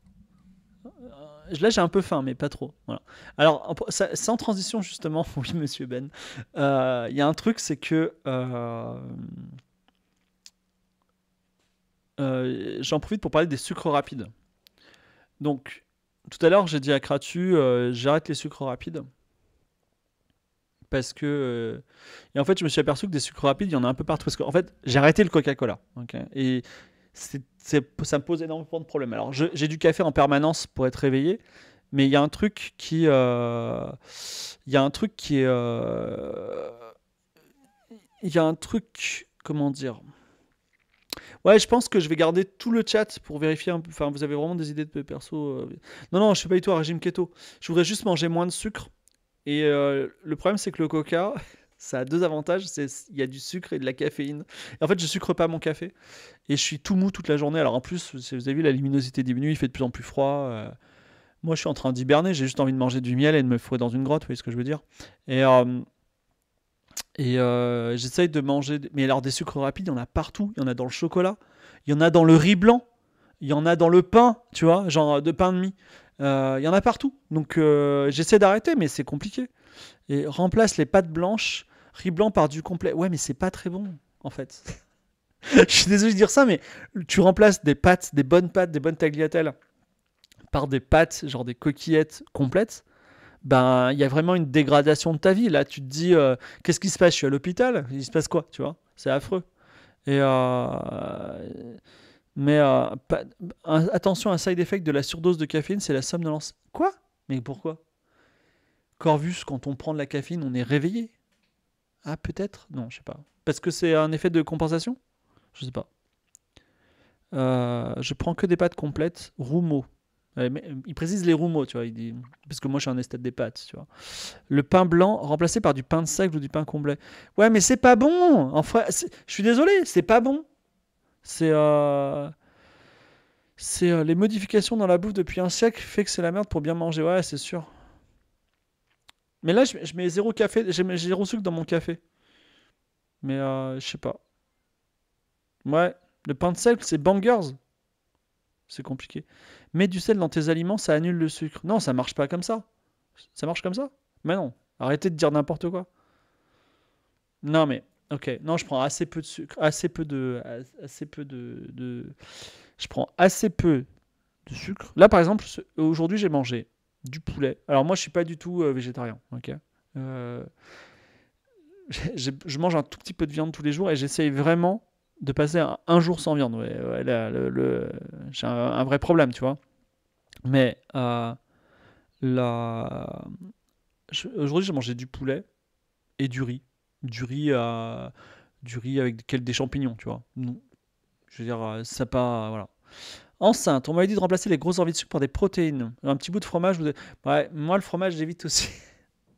Là, j'ai un peu faim, mais pas trop. Voilà. Alors, sans transition, justement, oui, monsieur Ben, euh, il y a un truc, c'est que. Euh, euh, j'en profite pour parler des sucres rapides. Donc, tout à l'heure, j'ai dit à Kratu, euh, j'arrête les sucres rapides. Parce que. Euh, et en fait, je me suis aperçu que des sucres rapides, il y en a un peu partout. Parce qu'en fait, j'ai arrêté le Coca-Cola. et ça me pose énormément de problèmes. Alors, j'ai du café en permanence pour être réveillé. Mais il y a un truc qui. Euh, il y a un truc qui est. Il y a un truc. Comment dire Ouais, je pense que je vais garder tout le chat pour vérifier un peu. Enfin, vous avez vraiment des idées de perso. Euh. Non, non, je suis pas du tout régime keto. Je voudrais juste manger moins de sucre. Et euh, le problème, c'est que le coca, ça a deux avantages. C'est il y a du sucre et de la caféine. en fait, je sucre pas mon café et je suis tout mou toute la journée. Alors en plus, vous avez vu, la luminosité diminue, il fait de plus en plus froid. Euh. moi, je suis en train d'hiberner. J'ai juste envie de manger du miel et de me fouer dans une grotte. Vous voyez ce que je veux dire Et et euh, j'essaye de manger. Mais alors, des sucres rapides, il y en a partout. Il y en a dans le chocolat. Il y en a dans le riz blanc. Il y en a dans le pain, tu vois, genre euh, de pain de mie. Euh, il y en a partout. Donc, j'essaie d'arrêter, mais c'est compliqué. Et remplace les pâtes blanches, riz blanc par du complet. Ouais, mais c'est pas très bon, en fait. Je suis désolé de dire ça, mais tu remplaces des pâtes, des bonnes pâtes, des bonnes tagliatelles par des pâtes, genre des coquillettes complètes ben il y a vraiment une dégradation de ta vie. Là, tu te dis, euh, qu'est-ce qui se passe Je suis à l'hôpital. Il se passe quoi Tu vois C'est affreux. Et euh, mais euh, attention, un side effect de la surdose de caféine, c'est la somnolence. Quoi Mais pourquoi Corvus, quand on prend de la caféine, on est réveillé. Ah, peut-être Non, je sais pas. Parce que c'est un effet de compensation Je sais pas. je prends que des pâtes complètes. Roumaux. Euh, il précise les rumeaux, tu vois. dit, parce que moi, je suis un esthète des pâtes, tu vois. Le pain blanc remplacé par du pain de seigle ou du pain complet. Ouais, mais c'est pas bon. Enfin, je suis désolé, c'est pas bon. C'est euh, c'est euh, les modifications dans la bouffe depuis un siècle fait que c'est la merde pour bien manger. Ouais, c'est sûr. Mais là, je, mets zéro café, j'ai zéro sucre dans mon café. Mais je sais pas. Ouais, le pain de seigle, c'est bangers. C'est compliqué mets du sel dans tes aliments, ça annule le sucre. Non, ça marche pas comme ça. Ça marche comme ça Mais non, arrêtez de dire n'importe quoi. Non mais, ok, non, je prends assez peu de sucre, assez peu de, assez peu de, je prends assez peu de sucre. Là par exemple, aujourd'hui j'ai mangé du poulet. Alors moi je suis pas du tout euh, végétarien, ok. Euh, je mange un tout petit peu de viande tous les jours et j'essaye vraiment de passer un, jour sans viande. Ouais, là, le, j'ai un, vrai problème, tu vois. Mais euh, la... aujourd'hui, j'ai mangé du poulet et du riz. Du riz, à euh, du riz avec des, champignons, tu vois. Non. Je veux dire, ça euh, pas. Voilà. Enceinte, on m'avait dit de remplacer les grosses envies de sucre par des protéines. Un petit bout de fromage. moi, le fromage, j'évite aussi.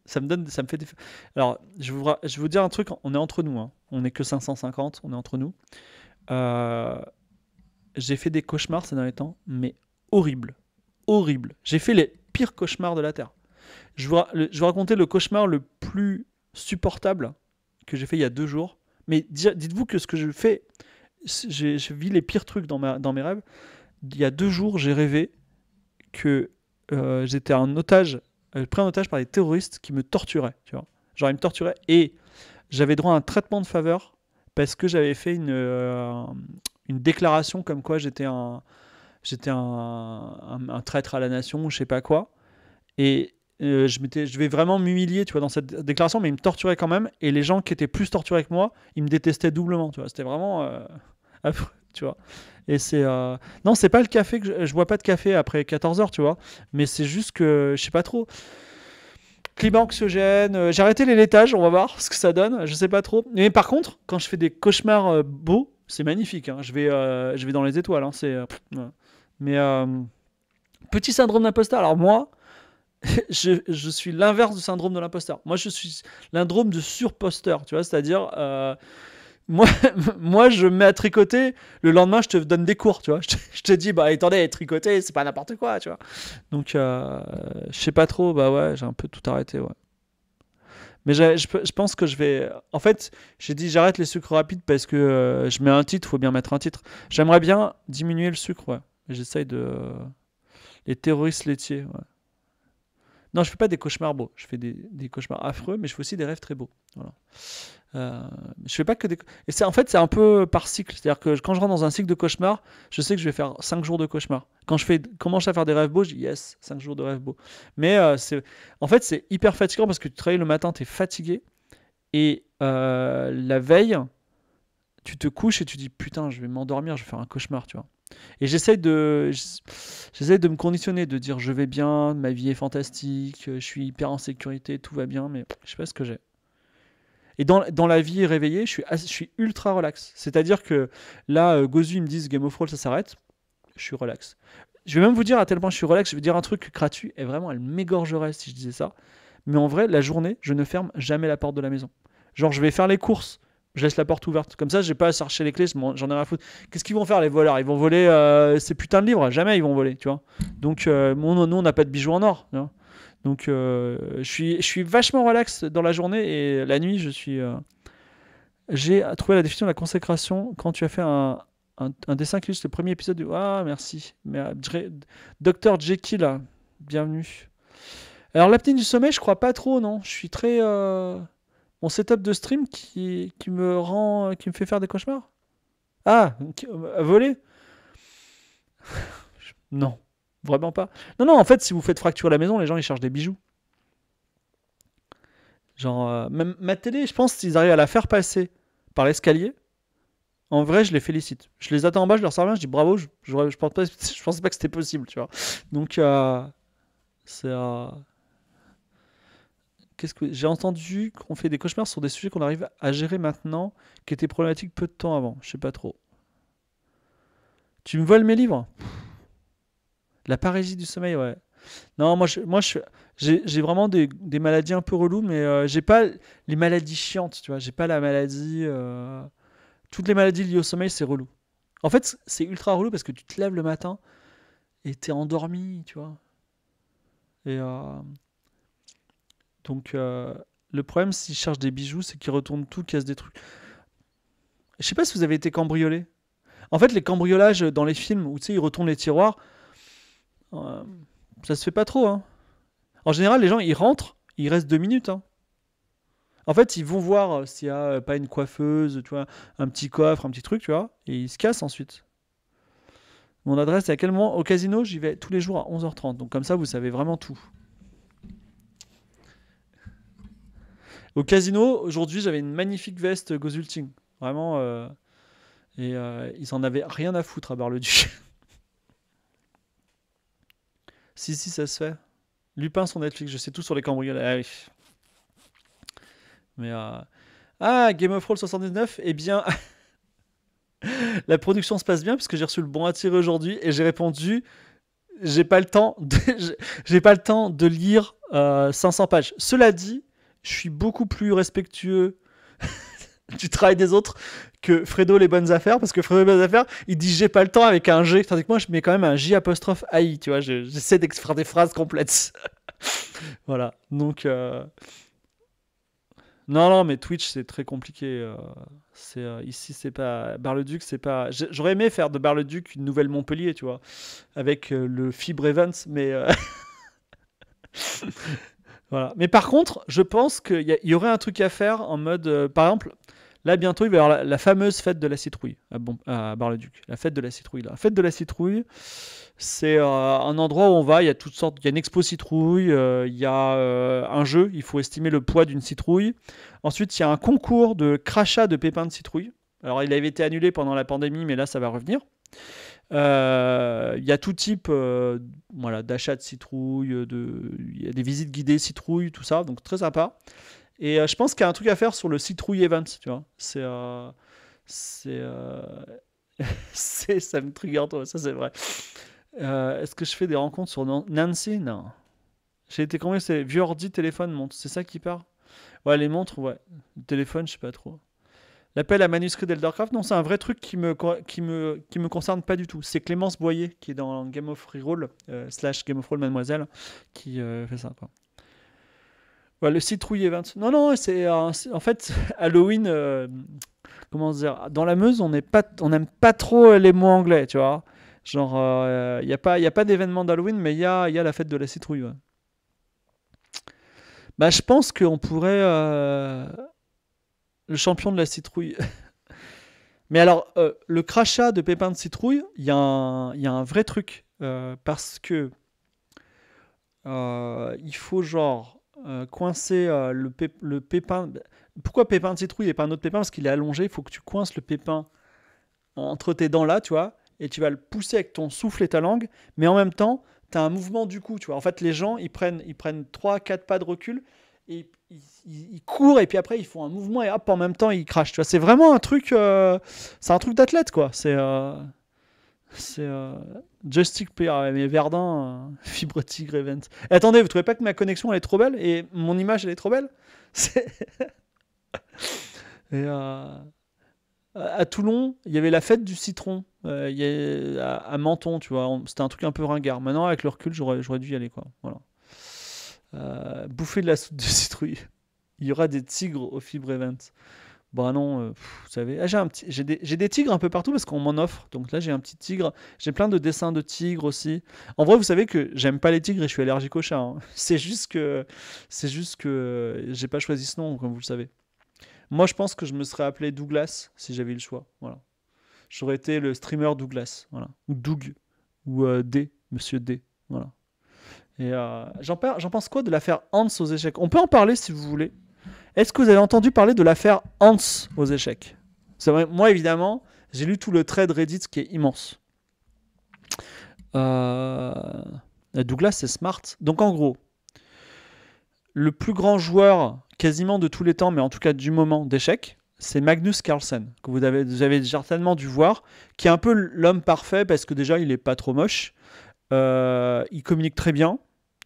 ça me donne, ça me fait des... Alors, je vous, je vous dire un truc, on est entre nous, hein. on n'est que 550, on est entre nous. Euh, j'ai fait des cauchemars ces derniers temps, mais horribles, horribles. J'ai fait les pires cauchemars de la Terre. Je vais je vous raconter le cauchemar le plus supportable que j'ai fait il y a deux jours. Mais dites-vous que ce que je fais, je, vis les pires trucs dans, ma, dans mes rêves. Il y a deux jours, j'ai rêvé que euh, j'étais un otage pris en otage par des terroristes qui me torturaient, tu vois. Genre, ils me torturaient et j'avais droit à un traitement de faveur parce que j'avais fait une, euh, une déclaration comme quoi j'étais un, j'étais un, traître à la nation ou je sais pas quoi. Et euh, je, m'étais, je vais vraiment m'humilier tu vois, dans cette déclaration, mais ils me torturaient quand même. Et les gens qui étaient plus torturés que moi, ils me détestaient doublement. Tu vois. C'était vraiment euh, tu vois. Et c'est. Euh, non, c'est pas le café que je... vois bois pas de café après 14 heures tu vois. Mais c'est juste que je sais pas trop. Climat anxiogène. Euh, j'ai arrêté les laitages, on va voir ce que ça donne. Je sais pas trop. Mais par contre, quand je fais des cauchemars euh, beaux, c'est magnifique. Hein. Je, vais, je vais dans les étoiles. Hein. C'est. Mais. Petit syndrome d'imposteur. Alors moi. je, je, suis l'inverse du syndrome de l'imposteur. Moi, je suis l'indrome de surposteur, tu vois, c'est-à-dire moi, moi, je me mets à tricoter, le lendemain, je te donne des cours, tu vois. Je te, dis, bah attendez, tricoter, c'est pas n'importe quoi, tu vois. Donc, euh, je sais pas trop, bah ouais, j'ai un peu tout arrêté, ouais. Mais je, je, pense que je vais. En fait, j'ai dit j'arrête les sucres rapides parce que euh, je mets un titre, faut bien mettre un titre. J'aimerais bien diminuer le sucre, ouais. J'essaye de. Les terroristes laitiers, ouais. Non, je fais pas des cauchemars beaux. Je fais des, cauchemars affreux, mais je fais aussi des rêves très beaux. Voilà. Euh, je fais pas que des. Et c'est en fait c'est un peu par cycle. C'est-à-dire que quand je rentre dans un cycle de cauchemars, je sais que je vais faire 5 jours de cauchemars. Quand je fais, commence à faire des rêves beaux, je dis yes, 5 jours de rêves beaux. Mais euh, c'est, en fait c'est hyper fatigant parce que tu travailles le matin, tu es fatigué et euh, la veille, tu te couches et tu dis putain, je vais m'endormir, je vais faire un cauchemar, tu vois. Et j'essaie de, j'essaie de me conditionner, de dire je vais bien, ma vie est fantastique, euh, je suis hyper en sécurité, tout va bien, mais je sais pas ce que j'ai. Et dans, la vie réveillée, je suis, je suis ultra relax. C'est-à-dire que là, euh, Gozu, ils me disent Game of Thrones, ça s'arrête. Je suis relax. Je vais même vous dire à tel point je suis relax, je vais dire un truc gratuit, et vraiment, elle m'égorgerait si je disais ça. Mais en vrai, la journée, je ne ferme jamais la porte de la maison. Genre, je vais faire les courses, je laisse la porte ouverte. Comme ça, j'ai pas à chercher les clés, j'en ai rien à foutre. Qu'est-ce qu'ils vont faire les voleurs Ils vont voler euh, ces putains de livres Jamais ils vont voler, tu vois. Donc, euh, nous, on n'a pas de bijoux en or. Donc, euh, je, suis, vachement relax dans la journée et la nuit, je suis. J'ai trouvé la définition de la consécration quand tu as fait un, dessin qui juste le premier épisode du. Ah, merci. Mais, Dr. Jekyll, bienvenue. Alors, l'apnée du sommeil, je crois pas trop, non. Je suis très mon setup de stream qui, me rend, qui me fait faire des cauchemars Ah, euh, voler Non, vraiment pas. Non, non, en fait, si vous faites fracturer la maison, les gens ils cherchent des bijoux. Genre, euh, même ma télé, je pense s'ils arrivent à la faire passer par l'escalier, en vrai, je les félicite. Je les attends en bas, je leur sers bien je dis bravo, je, je, je, pas, pas que c'était possible, tu vois. Donc, euh, c'est ce que j'ai entendu qu'on fait des cauchemars sur des sujets qu'on arrive à gérer maintenant, qui étaient problématiques peu de temps avant. Je sais pas trop. Tu me voles mes livres La parésie du sommeil, ouais. Non, moi, je, j'ai vraiment des, maladies un peu reloues, mais euh, j'ai pas les maladies chiantes, tu vois. J'ai pas la maladie. Euh, toutes les maladies liées au sommeil, c'est relou. En fait, c'est ultra relou parce que tu te lèves le matin et t'es endormi, tu vois. Et euh, donc euh, le problème s'ils cherchent des bijoux, c'est qu'ils retournent tout, cassent des trucs. Je sais pas si vous avez été cambriolé. En fait, les cambriolages dans les films où tu sais, ils retournent les tiroirs, euh, ça se fait pas trop. Hein. En général, les gens ils rentrent, ils restent deux minutes. Hein. En fait, ils vont voir euh, s'il y a pas une coiffeuse, tu vois, un petit coffre, un petit truc, tu vois, et ils se cassent ensuite. Mon adresse c'est à quel moment Au casino, j'y vais tous les jours à 11h30. Donc comme ça, vous savez vraiment tout. Au casino, aujourd'hui, j'avais une magnifique veste Gozulting. Vraiment. Euh, et euh, ils en avaient rien à foutre à Bar-le-Duc. si, si, ça se fait. Lupin sur Netflix, je sais tout sur les cambriolages. Ah, oui. Mais. Euh, ah, Game of Thrones 79, eh bien. la production se passe bien puisque j'ai reçu le bon à tirer aujourd'hui et j'ai répondu j'ai pas le temps de, j'ai pas le temps de lire 500 pages. Cela dit, je suis beaucoup plus respectueux du travail des autres que Fredo les bonnes affaires parce que Fredo les bonnes affaires il dit j'ai pas le temps avec un G tandis moi je mets quand même un J apostrophe AI tu vois j'essaie d'extraire des phrases complètes voilà donc euh, non non mais Twitch c'est très compliqué euh, c'est euh, ici c'est pas Bar-le-Duc c'est pas j'aurais aimé faire de Bar-le-Duc une nouvelle Montpellier tu vois avec le Fibre Events mais Mais par contre, je pense qu'il y, aurait un truc à faire en mode. Euh, par exemple, là, bientôt, il va y avoir la, fameuse fête de la citrouille à, Bar-le-Duc. La fête de la citrouille. La fête de la citrouille, c'est euh, un endroit où on va. Il y a toutes Il y a une expo citrouille, euh, il y a un jeu. Il faut estimer le poids d'une citrouille. Ensuite, il y a un concours de crachat de pépins de citrouille. Alors, il avait été annulé pendant la pandémie, mais là, ça va revenir. Euh, il y a tout type euh, voilà, d'achat de citrouilles, de... il y a des visites guidées citrouilles, tout ça, donc très sympa. Et euh, je pense qu'il y a un truc à faire sur le citrouille event, tu vois. C'est. c'est ça me trigger, toi, ça c'est vrai. Est-ce que je fais des rencontres sur Nancy Non. J'ai été combien C'est vieux ordi, téléphone, montre. C'est ça qui part Ouais, les montres, ouais. téléphone, je sais pas trop. L'appel à manuscrit d'Eldercraft, non, c'est un vrai truc qui me, qui me, qui me concerne pas du tout. C'est Clémence Boyer, qui est dans Game of Reroll, euh, slash Game of Roll Mademoiselle, qui euh, fait ça. le citrouille 20. Non, non, c'est en fait Halloween. Euh, comment dire Dans la Meuse, on n'aime pas, trop les mots anglais, tu vois. Genre, il n'y a pas, pas d'événement d'Halloween, mais il y a, la fête de la citrouille. Bah, je pense qu'on pourrait le champion de la citrouille. Mais alors, euh, le crachat de pépins de citrouille, il y, y, a un vrai truc. Euh, parce que euh, il faut, genre, coincer le, pépin. Pourquoi pépin de citrouille et pas un autre pépin Parce qu'il est allongé, il faut que tu coinces le pépin entre tes dents là, tu vois, et tu vas le pousser avec ton souffle et ta langue, mais en même temps, tu as un mouvement du cou, tu vois. En fait, les gens, ils prennent, ils prennent 3-4 pas de recul, et ils, courent et puis après ils font un mouvement et hop en même temps ils crachent. Tu vois, c'est vraiment un truc, euh, c'est un truc d'athlète quoi. C'est euh, c'est euh, Justic mais Verdun, Fibre Tigre Event. attendez, vous trouvez pas que ma connexion elle est trop belle et mon image elle est trop belle c'est... à Toulon, il y avait la fête du citron y a, à, Menton, tu vois. C'était un truc un peu ringard. Maintenant, avec le recul, j'aurais, j'aurais dû y aller quoi. Voilà. Euh, bouffer de la soupe de citrouille. Il y aura des tigres au Fibre Event. Bah non, euh, vous savez. Ah, j'ai, un petit, j'ai, des, tigres un peu partout parce qu'on m'en offre. Donc là, j'ai un petit tigre. J'ai plein de dessins de tigres aussi. En vrai, vous savez que j'aime pas les tigres et je suis allergique aux chats. Hein. C'est juste que, c'est juste que j'ai pas choisi ce nom, comme vous le savez. Moi, je pense que je me serais appelé Douglas si j'avais le choix. Voilà. J'aurais été le streamer Douglas. Voilà. Ou Doug. Ou euh, D. Monsieur D. Voilà. Euh, j'en pense quoi de l'affaire Hans aux échecs On peut en parler si vous voulez. Est-ce que vous avez entendu parler de l'affaire Hans aux échecs Moi, évidemment, j'ai lu tout le trade Reddit qui est immense. Euh, Douglas, est smart. Donc, en gros, le plus grand joueur quasiment de tous les temps, mais en tout cas du moment d'échecs, c'est Magnus Carlsen, que vous avez, certainement dû voir, qui est un peu l'homme parfait parce que déjà, il n'est pas trop moche. Euh, il communique très bien.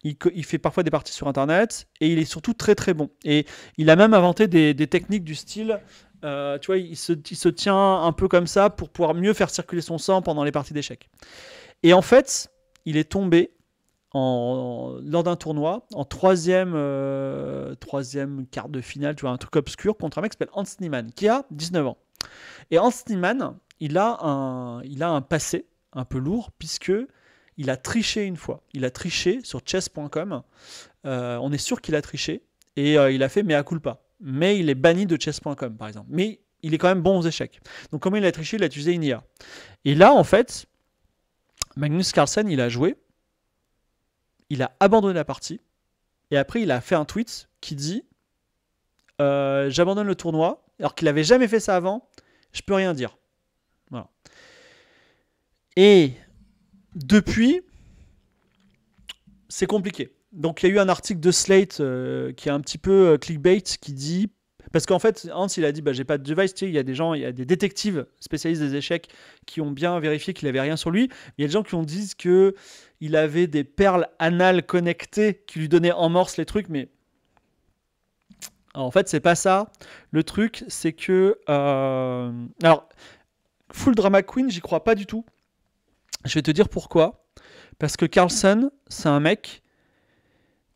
Il, fait parfois des parties sur Internet et il est surtout très très bon. Et il a même inventé des, techniques du style. Euh, tu vois, il se, tient un peu comme ça pour pouvoir mieux faire circuler son sang pendant les parties d'échecs. Et en fait, il est tombé en, lors d'un tournoi en troisième, euh, troisième quart de finale, tu vois, un truc obscur contre un mec qui s'appelle Hans Niemann, qui a 19 ans. Et Hans Niemann, il a il a un passé un peu lourd puisque il a triché une fois. Il a triché sur chess.com. Euh, on est sûr qu'il a triché. Et euh, il a fait mea culpa. Mais il est banni de chess.com, par exemple. Mais il est quand même bon aux échecs. Donc, comment il a triché Il a utilisé une IA. Et là, en fait, Magnus Carlsen, il a joué. Il a abandonné la partie. Et après, il a fait un tweet qui dit euh, J'abandonne le tournoi. Alors qu'il n'avait jamais fait ça avant. Je peux rien dire. Voilà. Et depuis, c'est compliqué. Donc il y a eu un article de Slate euh, qui est un petit peu euh, clickbait qui dit parce qu'en fait Hans il a dit bah j'ai pas de device, il y a des gens, il y a des détectives spécialistes des échecs qui ont bien vérifié qu'il avait rien sur lui, il y a des gens qui ont dit que il avait des perles anales connectées qui lui donnaient en morse les trucs mais en fait, c'est pas ça. Le truc, c'est que. Euh, alors, Full Drama Queen, j'y crois pas du tout. Je vais te dire pourquoi. Parce que Carlson, c'est un mec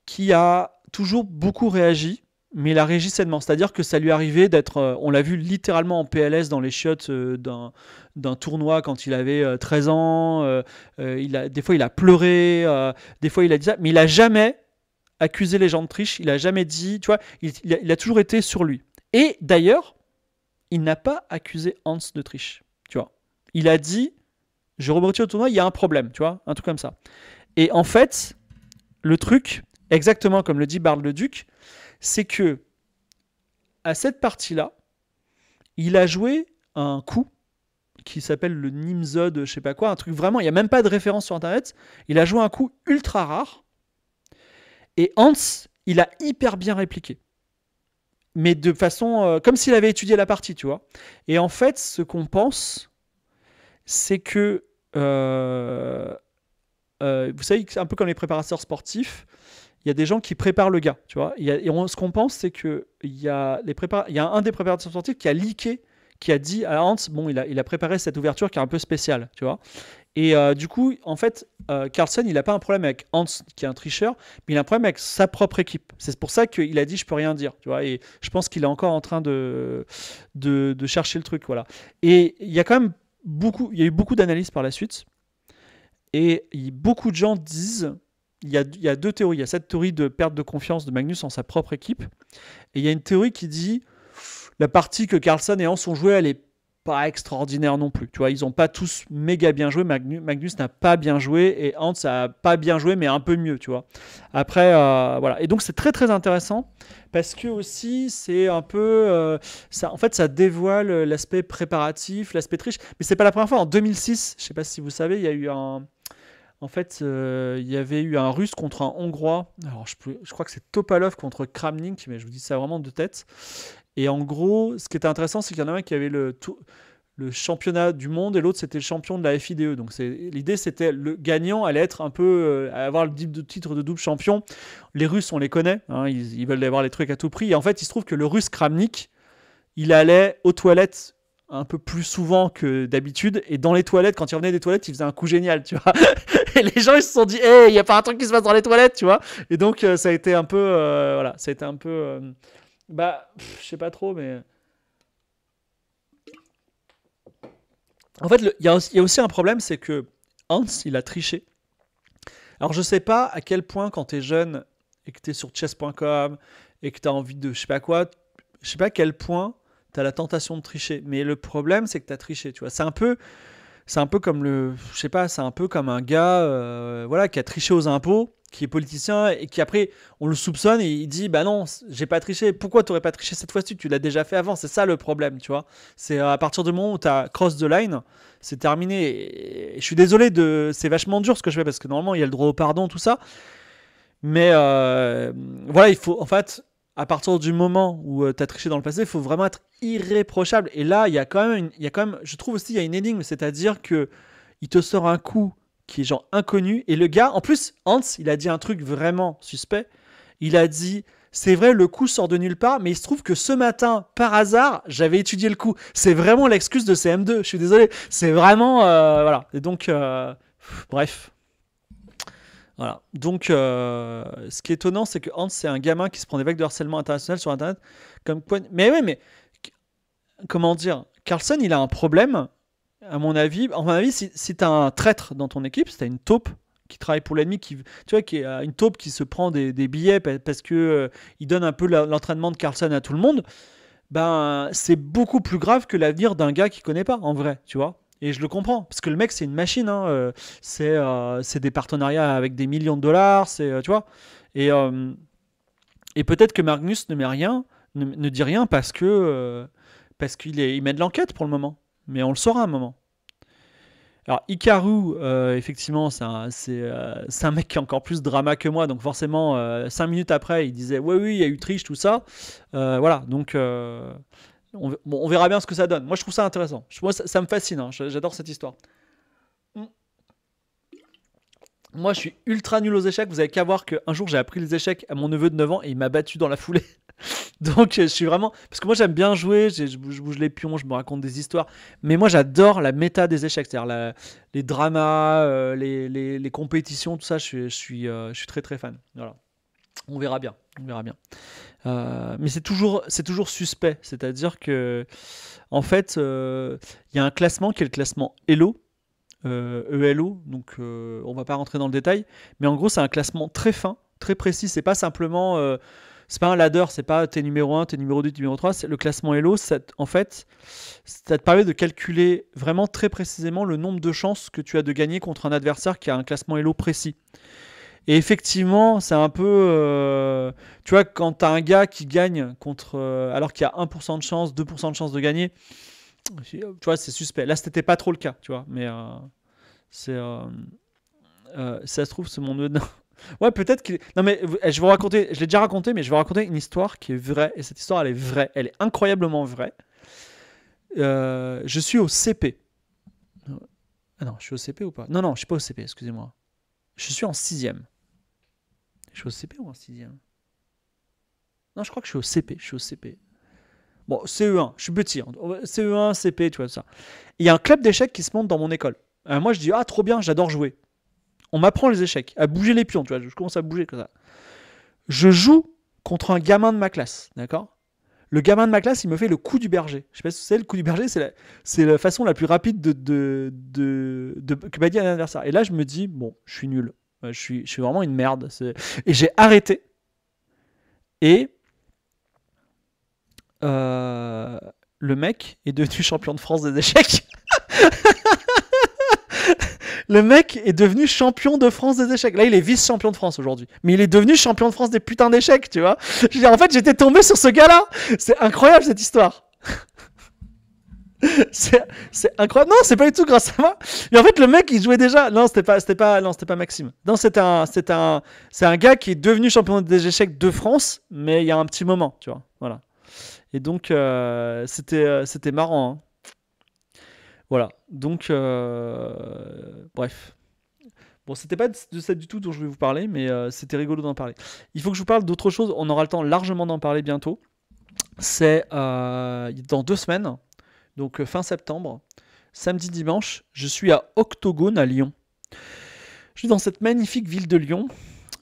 qui a toujours beaucoup réagi, mais il a réagi sainement. C'est-à-dire que ça lui arrivait d'être, euh, on l'a vu littéralement en PLS dans les chiottes euh, d'un tournoi quand il avait 13 euh, ans. il a, des fois, il a pleuré, des fois, il a dit ça, mais il a jamais accusé les gens de triche, il a jamais dit, tu vois, il, a, il a toujours été sur lui. Et d'ailleurs, il n'a pas accusé Hans de triche, tu vois. Il a dit, je rebondis au tournoi, il y a un problème, tu vois, un truc comme ça. Et en fait, le truc, exactement comme le dit Barle le Duc, c'est que à cette partie-là, il a joué un coup qui s'appelle le Nimzod, je sais pas quoi, un truc vraiment, il n'y a même pas de référence sur internet. Il a joué un coup ultra rare. Et Hans, il a hyper bien répliqué. Mais de façon. Euh, comme s'il avait étudié la partie, tu vois. Et en fait, ce qu'on pense, c'est que, euh, euh, vous savez, un peu comme les préparateurs sportifs, il y a des gens qui préparent le gars, tu vois. et ce qu'on pense, c'est que il y, a les il y un des préparateurs sportifs qui a leaké, qui a dit à Hans, bon, il a, préparé cette ouverture qui est un peu spéciale, tu vois. Et euh, du coup, en fait, Carlsen, il n'a pas un problème avec Hans, qui est un tricheur, mais il a un problème avec sa propre équipe. C'est pour ça qu'il a dit je peux rien dire, tu vois. Et je pense qu'il est encore en train de, de, chercher le truc, voilà. Et il y a quand même beaucoup, il y a eu beaucoup d'analyses par la suite. Et beaucoup de gens disent, il y, a, deux théories. Il y a cette théorie de perte de confiance de Magnus en sa propre équipe. Et il y a une théorie qui dit, la partie que Carlsen et Hans ont jouée, elle est pas extraordinaire non plus. Tu vois, ils n'ont pas tous méga bien joué. Magnus, n'a pas bien joué et Hans a pas bien joué, mais un peu mieux, tu vois. Après, euh, voilà. Et donc c'est très très intéressant parce que aussi c'est un peu, euh, ça, en fait, ça dévoile l'aspect préparatif, l'aspect triche. Mais c'est pas la première fois. En 2006, je sais pas si vous savez, il y a eu un, en fait, euh, il y avait eu un Russe contre un Hongrois. Alors, je, je crois que c'est Topalov contre Kramnik, mais je vous dis ça vraiment de tête. Et en gros, ce qui était intéressant, c'est qu'il y en a un qui avait le, championnat du monde et l'autre, c'était le champion de la FIDE. Donc l'idée, c'était le gagnant allait être un peu, euh, avoir le titre de double champion. Les Russes, on les connaît, hein, ils, veulent avoir les trucs à tout prix. Et en fait, il se trouve que le Russe Kramnik, il allait aux toilettes un peu plus souvent que d'habitude et dans les toilettes quand il revenait des toilettes il faisait un coup génial tu vois et les gens ils se sont dit hey, il y a pas un truc qui se passe dans les toilettes tu vois et donc euh, ça a été un peu euh, voilà ça a été un peu bah, je sais pas trop, mais. En fait, il y, a aussi un problème, c'est que Hans, il a triché. Alors, je sais pas à quel point, quand t'es jeune et que t'es sur chess.com et que t'as envie de je sais pas quoi, je sais pas à quel point t'as la tentation de tricher. Mais le problème, c'est que t'as triché, tu vois. C'est un peu. C'est un peu comme le, je sais pas, c'est un peu comme un gars, euh, voilà, qui a triché aux impôts qui est politicien et qui après on le soupçonne et il dit bah non j'ai pas triché pourquoi t'aurais pas triché cette fois-ci tu l'as déjà fait avant c'est ça le problème tu vois c'est euh, à partir du moment où t'as cross the line c'est terminé et je suis désolé de c'est vachement dur ce que je fais parce que normalement il y a le droit au pardon tout ça mais euh, voilà il faut en fait à partir du moment où euh, tu as triché dans le passé, il faut vraiment être irréprochable. Et là, il y a quand même, il y a quand même je trouve aussi, il y a une énigme, c'est-à-dire que il te sort un coup qui est genre inconnu. Et le gars, en plus, Hans, il a dit un truc vraiment suspect. Il a dit c'est vrai, le coup sort de nulle part, mais il se trouve que ce matin, par hasard, j'avais étudié le coup. C'est vraiment l'excuse de CM2, je suis désolé. C'est vraiment... Euh, voilà. Et donc, euh, bref. Voilà. Donc, euh, ce qui est étonnant, c'est que Hans, c'est un gamin qui se prend des vagues de harcèlement international sur Internet. Comme Mais oui, mais... Comment dire Carlson, il a un problème à mon avis, avis si, si un traître dans ton équipe, si tu une taupe qui travaille pour l'ennemi, qui, tu vois, qui est euh, une taupe qui se prend des, billets parce que euh, il donne un peu l'entraînement de Carlson à tout le monde, ben c'est beaucoup plus grave que l'avenir d'un gars qui connaît pas en vrai, tu vois. Et je le comprends, parce que le mec, c'est une machine. Hein, euh, c'est des partenariats avec des millions de dollars, c'est tu vois. Et, et peut-être que Magnus ne met rien, ne, dit rien parce que parce qu'il il met de l'enquête pour le moment mais on le saura à un moment. Alors Ikaru, euh, effectivement, euh, c'est un, mec qui a encore plus de drama que moi, donc forcément, euh, cinq minutes après, il disait oui, oui, il y a eu triche, tout ça. voilà, donc on, on, verra bien ce que ça donne. Moi, je trouve ça intéressant. moi, ça, me fascine. Hein. J'adore cette histoire. Moi, je suis ultra nul aux échecs. Vous avez qu'à voir qu'un jour, j'ai appris les échecs à mon neveu de 9 ans et il m'a battu dans la foulée. Donc euh, je suis vraiment... Parce que moi j'aime bien jouer, je bouge les pions, je me raconte des histoires, mais moi j'adore la méta des échecs, c'est-à-dire les dramas, euh, les, compétitions, tout ça, je, suis, euh, je suis, très très fan. Voilà. On verra bien, on verra bien. mais c'est toujours, c'est toujours suspect, c'est-à-dire que en fait, il y a un classement qui est le classement Elo, ELO, e donc on va pas rentrer dans le détail, mais en gros c'est un classement très fin, très précis, c'est pas simplement c'est pas un ladder, c'est pas t'es numéro 1, t'es numéro 2, t'es numéro 3. Le classement Elo, en fait, ça te permet de calculer vraiment très précisément le nombre de chances que tu as de gagner contre un adversaire qui a un classement Elo précis. Et effectivement, c'est un peu. Euh, tu vois, quand tu as un gars qui gagne contre. Euh, alors qu'il y a 1% de chance, 2% de chance de gagner, tu vois, c'est suspect. Là, ce n'était pas trop le cas, tu vois, mais euh, ça se trouve, c'est mon nœud. Ouais, peut-être qu'il. Non, mais euh, je vais vous raconter, je l'ai déjà raconté, mais je vais raconter une histoire qui est vraie. Et cette histoire, elle est vraie. Elle est incroyablement vraie. Euh, je suis au CP. Ah non, je suis au CP ou pas Non, non, je suis pas au CP, excusez-moi. Je suis en 6 Je suis au CP ou en 6 Non, je crois que je suis au CP. Je suis au CP. Bon, CE1, je suis petit. CE1, hein. CP, e tu vois, ça. Il y a un club d'échecs qui se monte dans mon école. Euh, moi, je dis, ah, trop bien, j'adore jouer. On m'apprend les échecs, à bouger les pions, tu vois, je commence à bouger comme ça. Je joue contre un gamin de ma classe, d'accord le gamin de ma classe, il me fait le coup du berger. Je sais pas si c'est le coup du berger, c'est la, la, façon la plus rapide de, de, de, que m'a dit un adversaire. Et là, je me dis, bon, je suis nul. Euh, je suis, je suis vraiment une merde. Et j'ai arrêté. Et euh, le mec est devenu champion de France des échecs. Le mec est devenu champion de France des échecs. Là, il est vice-champion de France aujourd'hui. Mais il est devenu champion de France des putains d'échecs, tu vois. en fait, j'étais tombé sur ce gars-là. C'est incroyable cette histoire. c'est incroyable. Non, c'est pas du tout grâce à moi. Mais en fait, le mec, il jouait déjà. Non, c'était pas, c'était pas, non, c'était pas Maxime. Non, c'était un, c'est un, c'est un gars qui est devenu champion des échecs de France, mais il y a un petit moment, tu vois. Voilà. Et donc, euh, c'était, euh, c'était marrant. Hein. Voilà. Donc, euh, bref. Bon, c'était pas de ça du tout dont je vais vous parler, mais euh, c'était rigolo d'en parler. Il faut que je vous parle d'autre chose, on aura le temps largement d'en parler bientôt. C'est euh, dans deux semaines, donc fin septembre, samedi, dimanche, je suis à Octogone à Lyon. Je suis dans cette magnifique ville de Lyon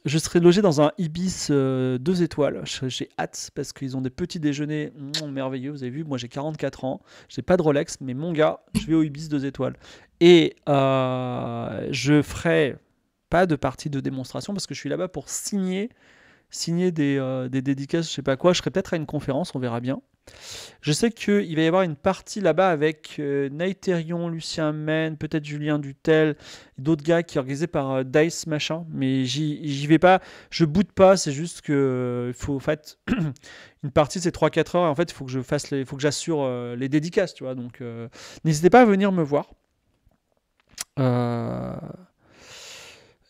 je serai logé dans un Ibis 2 euh, étoiles. J'ai hâte parce qu'ils ont des petits déjeuners mm, merveilleux. Vous avez vu, moi j'ai 44 ans. J'ai pas de Rolex, mais mon gars, je vais au Ibis 2 étoiles. Et euh, je ferai pas de partie de démonstration parce que je suis là-bas pour signer signer des, euh, des dédicaces, je sais pas quoi. Je serai peut-être à une conférence, on verra bien. Je sais qu'il va y avoir une partie là-bas avec euh, Naïterion, Lucien Men, peut-être Julien Dutel, d'autres gars qui est organisé par euh, Dice machin, mais j'y vais pas, je boot pas, c'est juste que euh, faut en fait une partie c'est 3 4 heures et en fait, il faut que je fasse les faut que j'assure euh, les dédicaces, tu vois. Donc n'hésitez pas à venir me voir.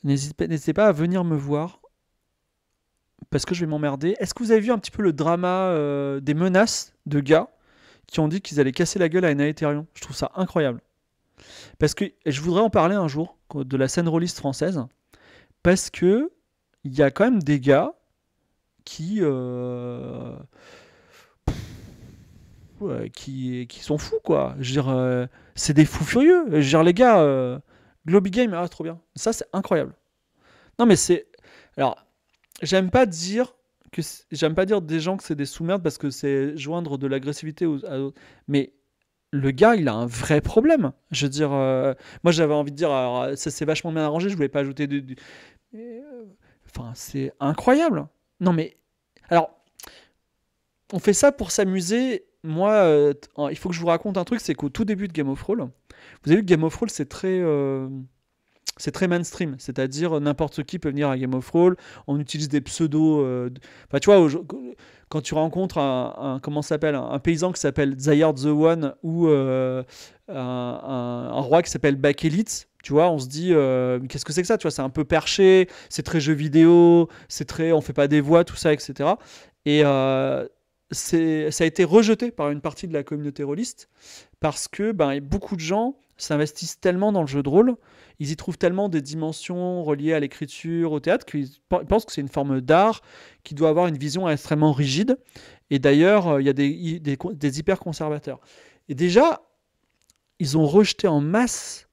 N'hésitez pas à venir me voir parce que je vais m'emmerder. Est-ce que vous avez vu un petit peu le drama euh, des menaces de gars qui ont dit qu'ils allaient casser la gueule à na Je trouve ça incroyable. Parce que je voudrais en parler un jour de la scène rôliste française parce que il y a quand même des gars qui euh, qui, sont fous quoi. Je euh, c'est des fous furieux. Je les gars, Globy Game, ah, trop bien. Ça, c'est incroyable. Non, mais c'est. Alors, j'aime pas dire que j'aime pas dire des gens que c'est des sous-merdes parce que c'est joindre de l'agressivité aux, à, mais le gars, il a un vrai problème. Je veux dire, euh, moi j'avais envie de dire, euh, ça s'est vachement bien arrangé, je voulais pas ajouter du... Euh, » Enfin, c'est incroyable. Non mais, alors, on fait ça pour s'amuser. Moi, il faut que je vous raconte un truc, c'est qu'au tout début de Game of Thrones, vous avez vu que Game of Thrones, c'est très c'est très mainstream, c'est-à-dire euh, n'importe qui peut venir à Game of Thrones, on utilise des pseudos. Euh, enfin, tu vois, quand tu rencontres un, comment s'appelle un, paysan qui s'appelle Zayard the One ou euh, un, roi qui s'appelle Bakelitz, tu vois, on se dit qu'est-ce que c'est que ça, tu vois, c'est un peu perché, c'est très jeu vidéo, c'est très on fait pas des voix, tout ça, etc. Et ça a été rejeté par une partie de la communauté rôliste parce que ben, beaucoup de gens s'investissent tellement dans le jeu de rôle, ils y trouvent tellement des dimensions reliées à l'écriture, au théâtre, qu'ils pensent que c'est une forme d'art qui doit avoir une vision extrêmement rigide. Et d'ailleurs, euh, il y a des, des, des hyper conservateurs. Et déjà, ils ont rejeté en masse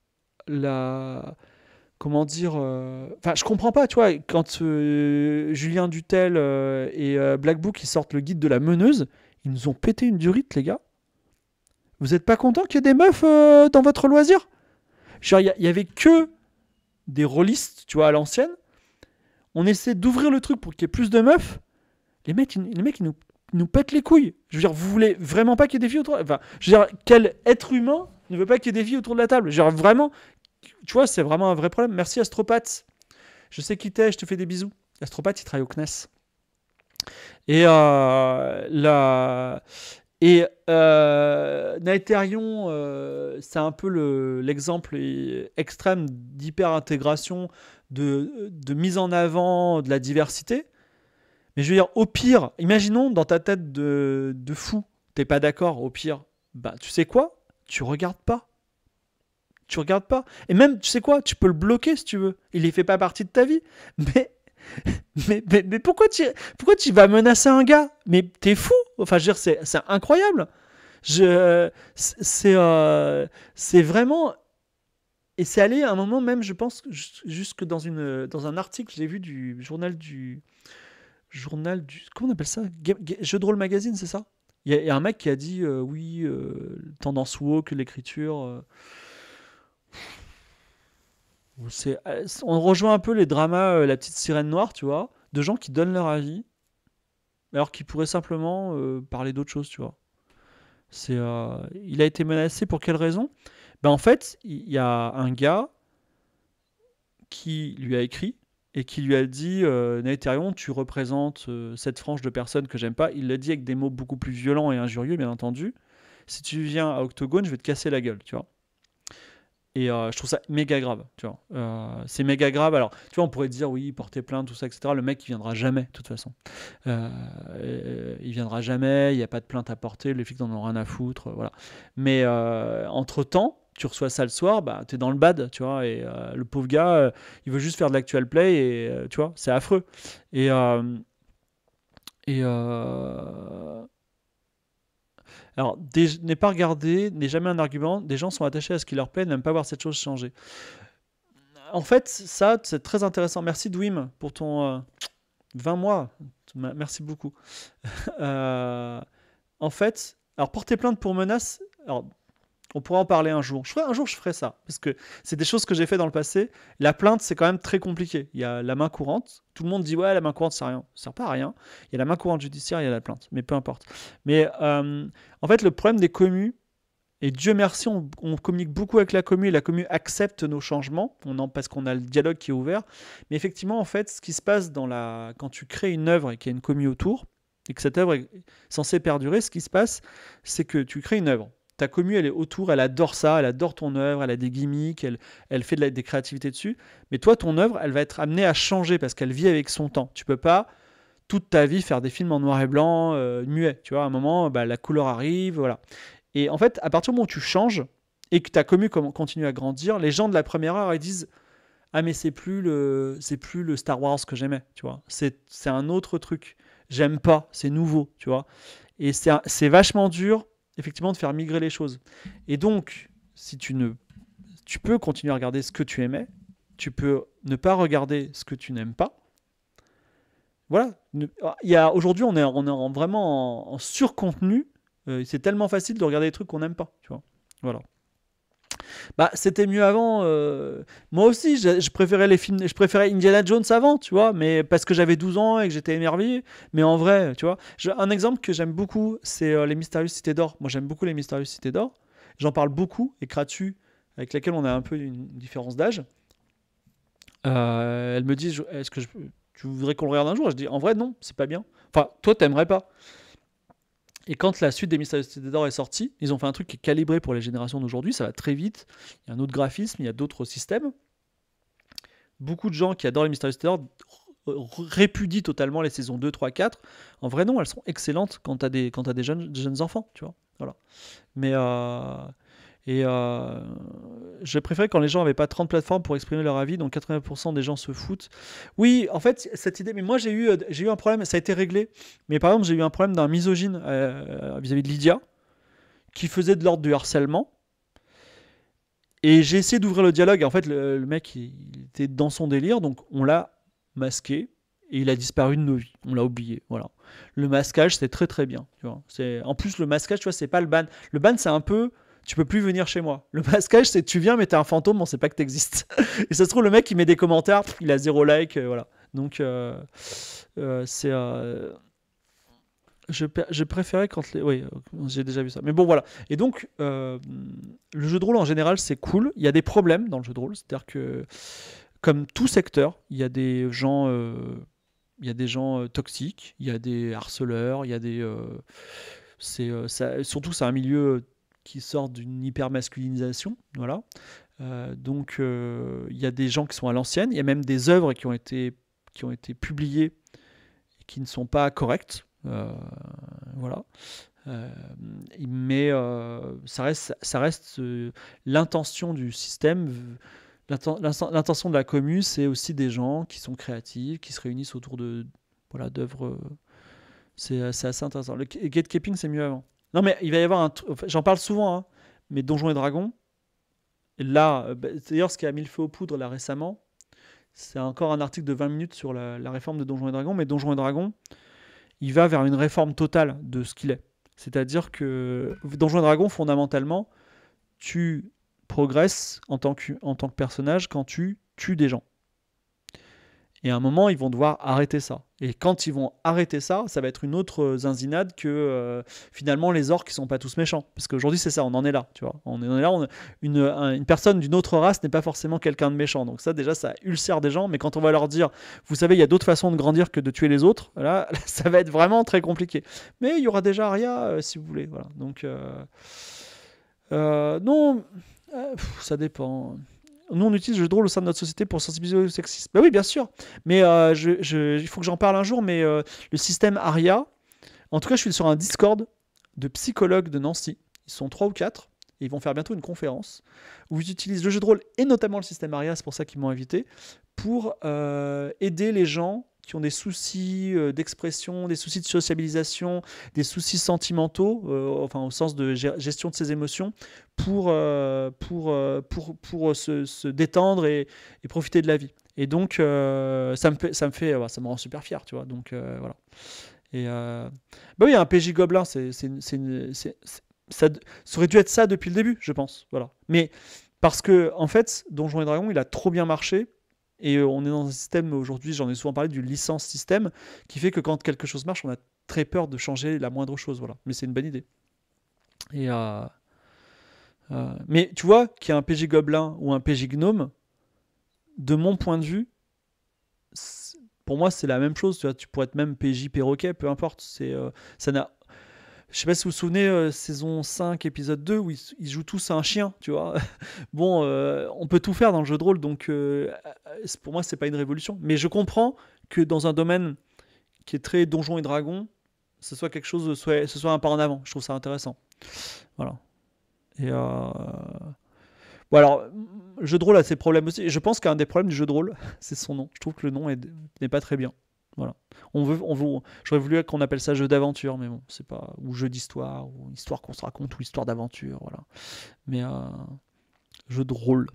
la, comment dire euh, enfin je comprends pas tu vois quand euh, Julien Dutel euh, et Black Book sortent le guide de la meneuse ils nous ont pété une durite les gars vous êtes pas content qu'il y ait des meufs dans votre loisir genre il y, avait que des rôlistes tu vois à l'ancienne on essaie d'ouvrir le truc pour qu'il y ait plus de meufs les mecs ils, nous pètent les couilles. Je veux dire, vous voulez vraiment pas qu'il y ait des filles autour Enfin, je veux dire, quel être humain ne veut pas qu'il y ait des filles autour de la table Je veux vraiment, tu vois, c'est vraiment un vrai problème. Merci Astropat Je sais qui t'es, je te fais des bisous. Astropat il travaille au CNES. Et euh, la... Et euh, euh c'est un peu l'exemple extrême d'hyper-intégration, de, mise en avant de la diversité. Mais je veux dire, au pire, imaginons dans ta tête de, de fou, t'es pas d'accord, au pire, bah tu sais quoi Tu regardes pas tu regardes pas. Et même, tu sais quoi, tu peux le bloquer si tu veux. Il ne fait pas partie de ta vie. Mais, mais, pourquoi, tu, pourquoi tu vas menacer un gars Mais t'es fou Enfin, je veux dire, c'est, incroyable. Je, c'est, euh, c'est vraiment. Et c'est allé à un moment même, je pense, jusque dans, une, dans un article, j'ai vu du journal du. Journal du. Comment on appelle ça Jeu de rôle magazine, c'est ça il y, a un mec qui a dit euh, oui, euh, tendance woke, l'écriture. Euh, on rejoint un peu les dramas euh, La petite sirène noire, tu vois, de gens qui donnent leur avis, alors qu'ils pourraient simplement euh, parler d'autre chose, tu vois. C'est, il a été menacé pour quelle raison ben, En fait, il y a un gars qui lui a écrit et qui lui a dit euh, tu représentes cette frange de personnes que j'aime pas. Il l'a dit avec des mots beaucoup plus violents et injurieux, bien entendu. Si tu viens à Octogone, je vais te casser la gueule, tu vois. Et euh, je trouve ça méga grave, tu vois. Euh, c'est méga grave. Alors, tu vois, on pourrait dire, oui, porter plainte, tout ça, etc. Le mec, il viendra jamais, de toute façon. Euh, euh il viendra jamais, il n'y a pas de plainte à porter, les flics n'en ont rien à foutre, voilà. Mais entre-temps, tu reçois ça le soir, bah, es dans le bad, tu vois. Et le pauvre gars, il veut juste faire de l'actual play, et tu vois, c'est affreux. Et... et alors, n'est pas regardé, n'est jamais un argument. Des gens sont attachés à ce qui leur plaît, n'aiment pas voir cette chose changer. En fait, ça, c'est très intéressant. Merci, Dwim, pour ton 20 euh, mois. Merci beaucoup. Euh, en fait, alors porter plainte pour menace, alors on pourra en parler un jour. Je un jour, je ferai ça. Parce que c'est des choses que j'ai fait dans le passé. La plainte, c'est quand même très compliqué. Il y a la main courante. Tout le monde dit Ouais, la main courante, ça ne sert pas à rien. Il y a la main courante judiciaire, il y a la plainte. Mais peu importe. Mais euh, en fait, le problème des communes, et Dieu merci, on, communique beaucoup avec la commune la commune accepte nos changements on parce qu'on a le dialogue qui est ouvert. Mais effectivement, en fait, ce qui se passe quand tu crées une œuvre et qu'il y a une commune autour, et que cette œuvre est censée perdurer, ce qui se passe, c'est que tu crées une œuvre ta commu, elle est autour, elle adore ça, elle adore ton œuvre, elle a des gimmicks, elle, fait des créativités dessus. Mais toi, ton œuvre, elle va être amenée à changer parce qu'elle vit avec son temps. Tu peux pas toute ta vie faire des films en noir et blanc, euh, muet. Tu vois, à un moment, bah, la couleur arrive, voilà. Et en fait, à partir du moment où tu changes et que ta commu continue à grandir, les gens de la première heure, ils disent ah mais c'est plus le c'est plus le Star Wars que j'aimais tu vois c'est un autre truc j'aime pas c'est nouveau tu vois et c'est vachement dur effectivement de faire migrer les choses. Et donc, si tu ne, tu peux continuer à regarder ce que tu aimais, tu peux ne pas regarder ce que tu n'aimes pas. Voilà. Il aujourd'hui, on est, on est vraiment en, surcontenu. Euh, c'est tellement facile de regarder des trucs qu'on n'aime pas, tu vois. Voilà bah c'était mieux avant. Euh, moi aussi, je, préférais les films, je préférais Indiana Jones avant, tu vois, mais parce que j'avais 12 ans et que j'étais émerveillé. Mais en vrai, tu vois, un exemple que j'aime beaucoup, c'est euh, les Mystérieuses Cités d'Or. Moi, j'aime beaucoup les Mystérieuses Cités d'Or. J'en parle beaucoup et Kratu, avec laquelle on a un peu une différence d'âge. Euh, elle me dit, est-ce que tu voudrais qu'on le regarde un jour Je dis, en vrai, non, c'est pas bien. Enfin, toi, t'aimerais pas. Et quand la suite des Mystérieuses est sortie, ils ont fait un truc qui est calibré pour les générations d'aujourd'hui, ça va très vite. Il y a un autre graphisme, il y a d'autres systèmes. Beaucoup de gens qui adorent les Mystérieuses Cités répudient totalement les saisons 2, 3, 4. En vrai, non, elles sont excellentes quand tu as, des, jeunes, jeunes enfants, tu vois. Voilà. Mais. Euh, et euh, je préférais quand les gens n'avaient pas 30 plateformes pour exprimer leur avis, donc 80% des gens se foutent. Oui, en fait, cette idée, mais moi j'ai eu, euh, j'ai eu un problème, ça a été réglé, mais par exemple j'ai eu un problème d'un misogyne euh, vis-à-vis de Lydia, qui faisait de l'ordre du harcèlement. Et j'ai essayé d'ouvrir le dialogue, et en fait le, mec il, était dans son délire, donc on l'a masqué, et il a disparu de nos vies. On l'a oublié. Voilà. Le masquage, c'est très très bien. Tu vois. En plus, le masquage, tu vois, c'est pas le ban. Le ban, c'est un peu tu peux plus venir chez moi. Le masquage, c'est tu viens, mais t'es un fantôme, on sait pas que t'existes. Et ça se trouve, le mec, il met des commentaires, il a zéro like, euh, voilà. Donc, euh, euh, c'est. je, je préférais quand les. Oui, j'ai déjà vu ça. Mais bon, voilà. Et donc, le jeu de rôle en général, c'est cool. Il y a des problèmes dans le jeu de rôle. C'est-à-dire que, comme tout secteur, il y a des gens il y a des gens toxiques, il y a des harceleurs, il y a des. c'est surtout c'est un milieu qui sortent d'une hypermasculinisation. Voilà. Euh, donc euh, il y a des gens qui sont à l'ancienne, il y a même des œuvres qui ont été, qui ont été publiées qui ne sont pas correctes. Euh, voilà. mais ça reste, ça reste l'intention du système. L'intention de la commune, c'est aussi des gens qui sont créatifs, qui se réunissent autour de voilà d'œuvres. C'est assez intéressant. Le gatekeeping, c'est mieux avant. Non, mais il va y avoir un truc. J'en parle souvent, hein, mais Donjons et Dragons, là, euh, bah, d'ailleurs, ce qui a mis le feu aux poudres là récemment, c'est encore un article de 20 minutes sur la, réforme de Donjons et Dragons, mais Donjons et Dragons, il va vers une réforme totale de ce qu'il est. C'est-à-dire que Donjons et Dragons, fondamentalement, tu progresses en tant que, en tant que personnage quand tu tues des gens. Et à un moment, ils vont devoir arrêter ça. Et quand ils vont arrêter ça, ça va être une autre euh, zinzinade que euh, finalement les orques qui sont pas tous méchants. Parce qu'aujourd'hui, c'est ça, on en est là, tu vois. On est, là, une, personne d'une autre race n'est pas forcément quelqu'un de méchant. Donc ça, déjà, ça ulcère des gens. Mais quand on va leur dire, vous savez, il y a d'autres façons de grandir que de tuer les autres, là, ça va être vraiment très compliqué. Mais il y aura déjà Arya, euh, si vous voulez. Voilà. Donc, non, ça dépend nous, on utilise le jeu de rôle au sein de notre société pour sensibiliser au sexisme. Ben bah oui, bien sûr. Mais euh, il faut que j'en parle un jour. Mais euh, le système ARIA, en tout cas, je suis sur un Discord de psychologues de Nancy. Ils sont trois ou quatre. ils vont faire bientôt une conférence où ils utilisent le jeu de rôle et notamment le système ARIA, c'est pour ça qu'ils m'ont invité, pour euh, aider les gens qui ont des soucis euh, d'expression, des soucis de sociabilisation, des soucis sentimentaux, euh, enfin au sens de gestion de ses émotions, pour, euh, pour, pour, pour se, détendre et, profiter de la vie. Et donc, ça, me, ça, me fait, ça me rend super fier, tu vois. Donc, voilà. Et bah oui, un PJ Gobelin, ça, aurait dû être ça depuis le début, je pense. Voilà. Mais parce que, en fait, Donjons et Dragon, il a trop bien marché et euh, on est dans un système aujourd'hui, j'en ai souvent parlé, du licence système, qui fait que quand quelque chose marche, on a très peur de changer la moindre chose. Voilà. Mais c'est une bonne idée. Et, euh, euh, mais tu vois, qu'il y a un PJ Gobelin ou un PJ Gnome, de mon point de vue, pour moi, c'est la même chose. Tu, vois, tu pourrais être même PJ Perroquet, peu importe. C'est, ça n'a je sais pas si vous vous souvenez, euh, saison 5, épisode 2, où ils, jouent tous à un chien, tu vois. bon, euh, on peut tout faire dans le jeu de rôle, donc euh, pour moi, c'est pas une révolution. Mais je comprends que dans un domaine qui est très donjon et dragon, ce soit quelque chose, ce soit un pas en avant. Je trouve ça intéressant. Voilà. Et. Bon, alors, jeu de rôle a ses problèmes aussi. je pense qu'un des problèmes du jeu de rôle, c'est son nom. Je trouve que le nom n'est pas très bien. Voilà. On veut, on veut, j'aurais voulu qu'on appelle ça jeu d'aventure, mais bon, c'est pas ou jeu d'histoire ou histoire qu'on se raconte ou histoire d'aventure, voilà. Mais euh, jeu de rôle.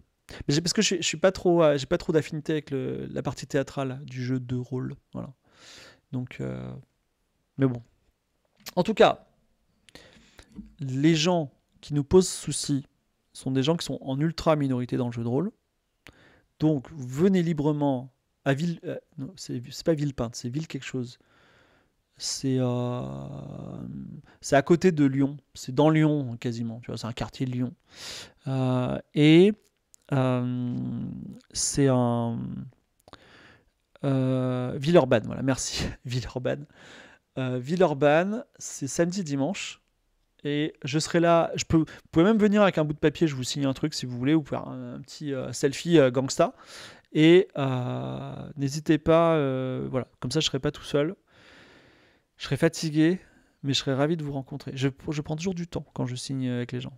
Mais parce que je, suis pas trop, euh, j'ai pas trop d'affinité avec la partie théâtrale du jeu de rôle, voilà. Donc, euh, mais bon. En tout cas, les gens qui nous posent souci sont des gens qui sont en ultra minorité dans le jeu de rôle. Donc, venez librement Ville. Euh, c'est pas Villepinte, c'est Ville quelque chose. C'est à côté de Lyon. C'est dans Lyon quasiment. Tu vois, c'est un quartier de Lyon. Euh, et euh, c'est un Villeurbanne. Voilà, merci Villeurbanne. Villeurbanne, c'est samedi dimanche. Et je serai là. Je peux, vous pouvez même venir avec un bout de papier. Je vous signe un truc si vous voulez, ou faire un petit selfie gangsta. Et euh, n'hésitez pas, euh, voilà, comme ça je serai pas tout seul. Je serai fatigué, mais je serai ravi de vous rencontrer. Je, prends toujours du temps quand je signe avec les gens.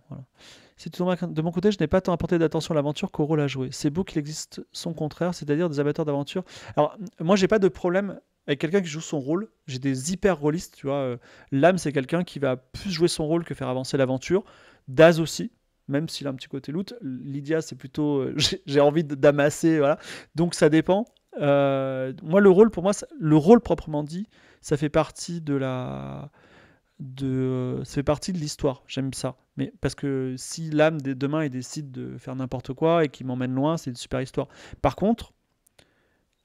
C'est de mon côté, je n'ai pas tant apporté d'attention à l'aventure qu'au rôle à jouer. C'est beau qu'il existe son contraire, c'est-à-dire des amateurs d'aventure. Alors, moi, j'ai pas de problème avec quelqu'un qui joue son rôle. J'ai des hyper rollistes tu vois. Euh. L'âme, c'est quelqu'un qui va plus jouer son rôle que faire avancer l'aventure. Daz aussi, même s'il a un petit côté loot. Lydia, c'est plutôt euh, j'ai envie d'amasser, voilà. Donc ça dépend. Euh, moi, le rôle, pour moi, le rôle proprement dit, ça fait partie de la. De, euh, ça fait partie de l'histoire, j'aime ça. Mais parce que si l'âme des demain il décide de faire n'importe quoi et qu'il m'emmène loin, c'est une super histoire. Par contre,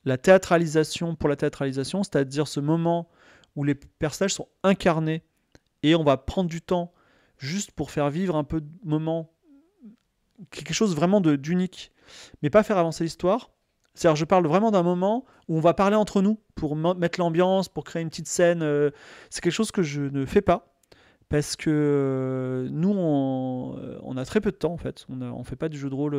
la théâtralisation pour la théâtralisation, c'est-à-dire ce moment où les personnages sont incarnés et on va prendre du temps juste pour faire vivre un peu de moments quelque chose vraiment d'unique, mais pas faire avancer l'histoire. C'est-à-dire, je parle vraiment d'un moment où on va parler entre nous pour mettre l'ambiance, pour créer une petite scène. Euh. c'est quelque chose que je ne fais pas parce que euh, nous, euh, on, a très peu de temps en fait. On ne fait pas du jeu de rôle.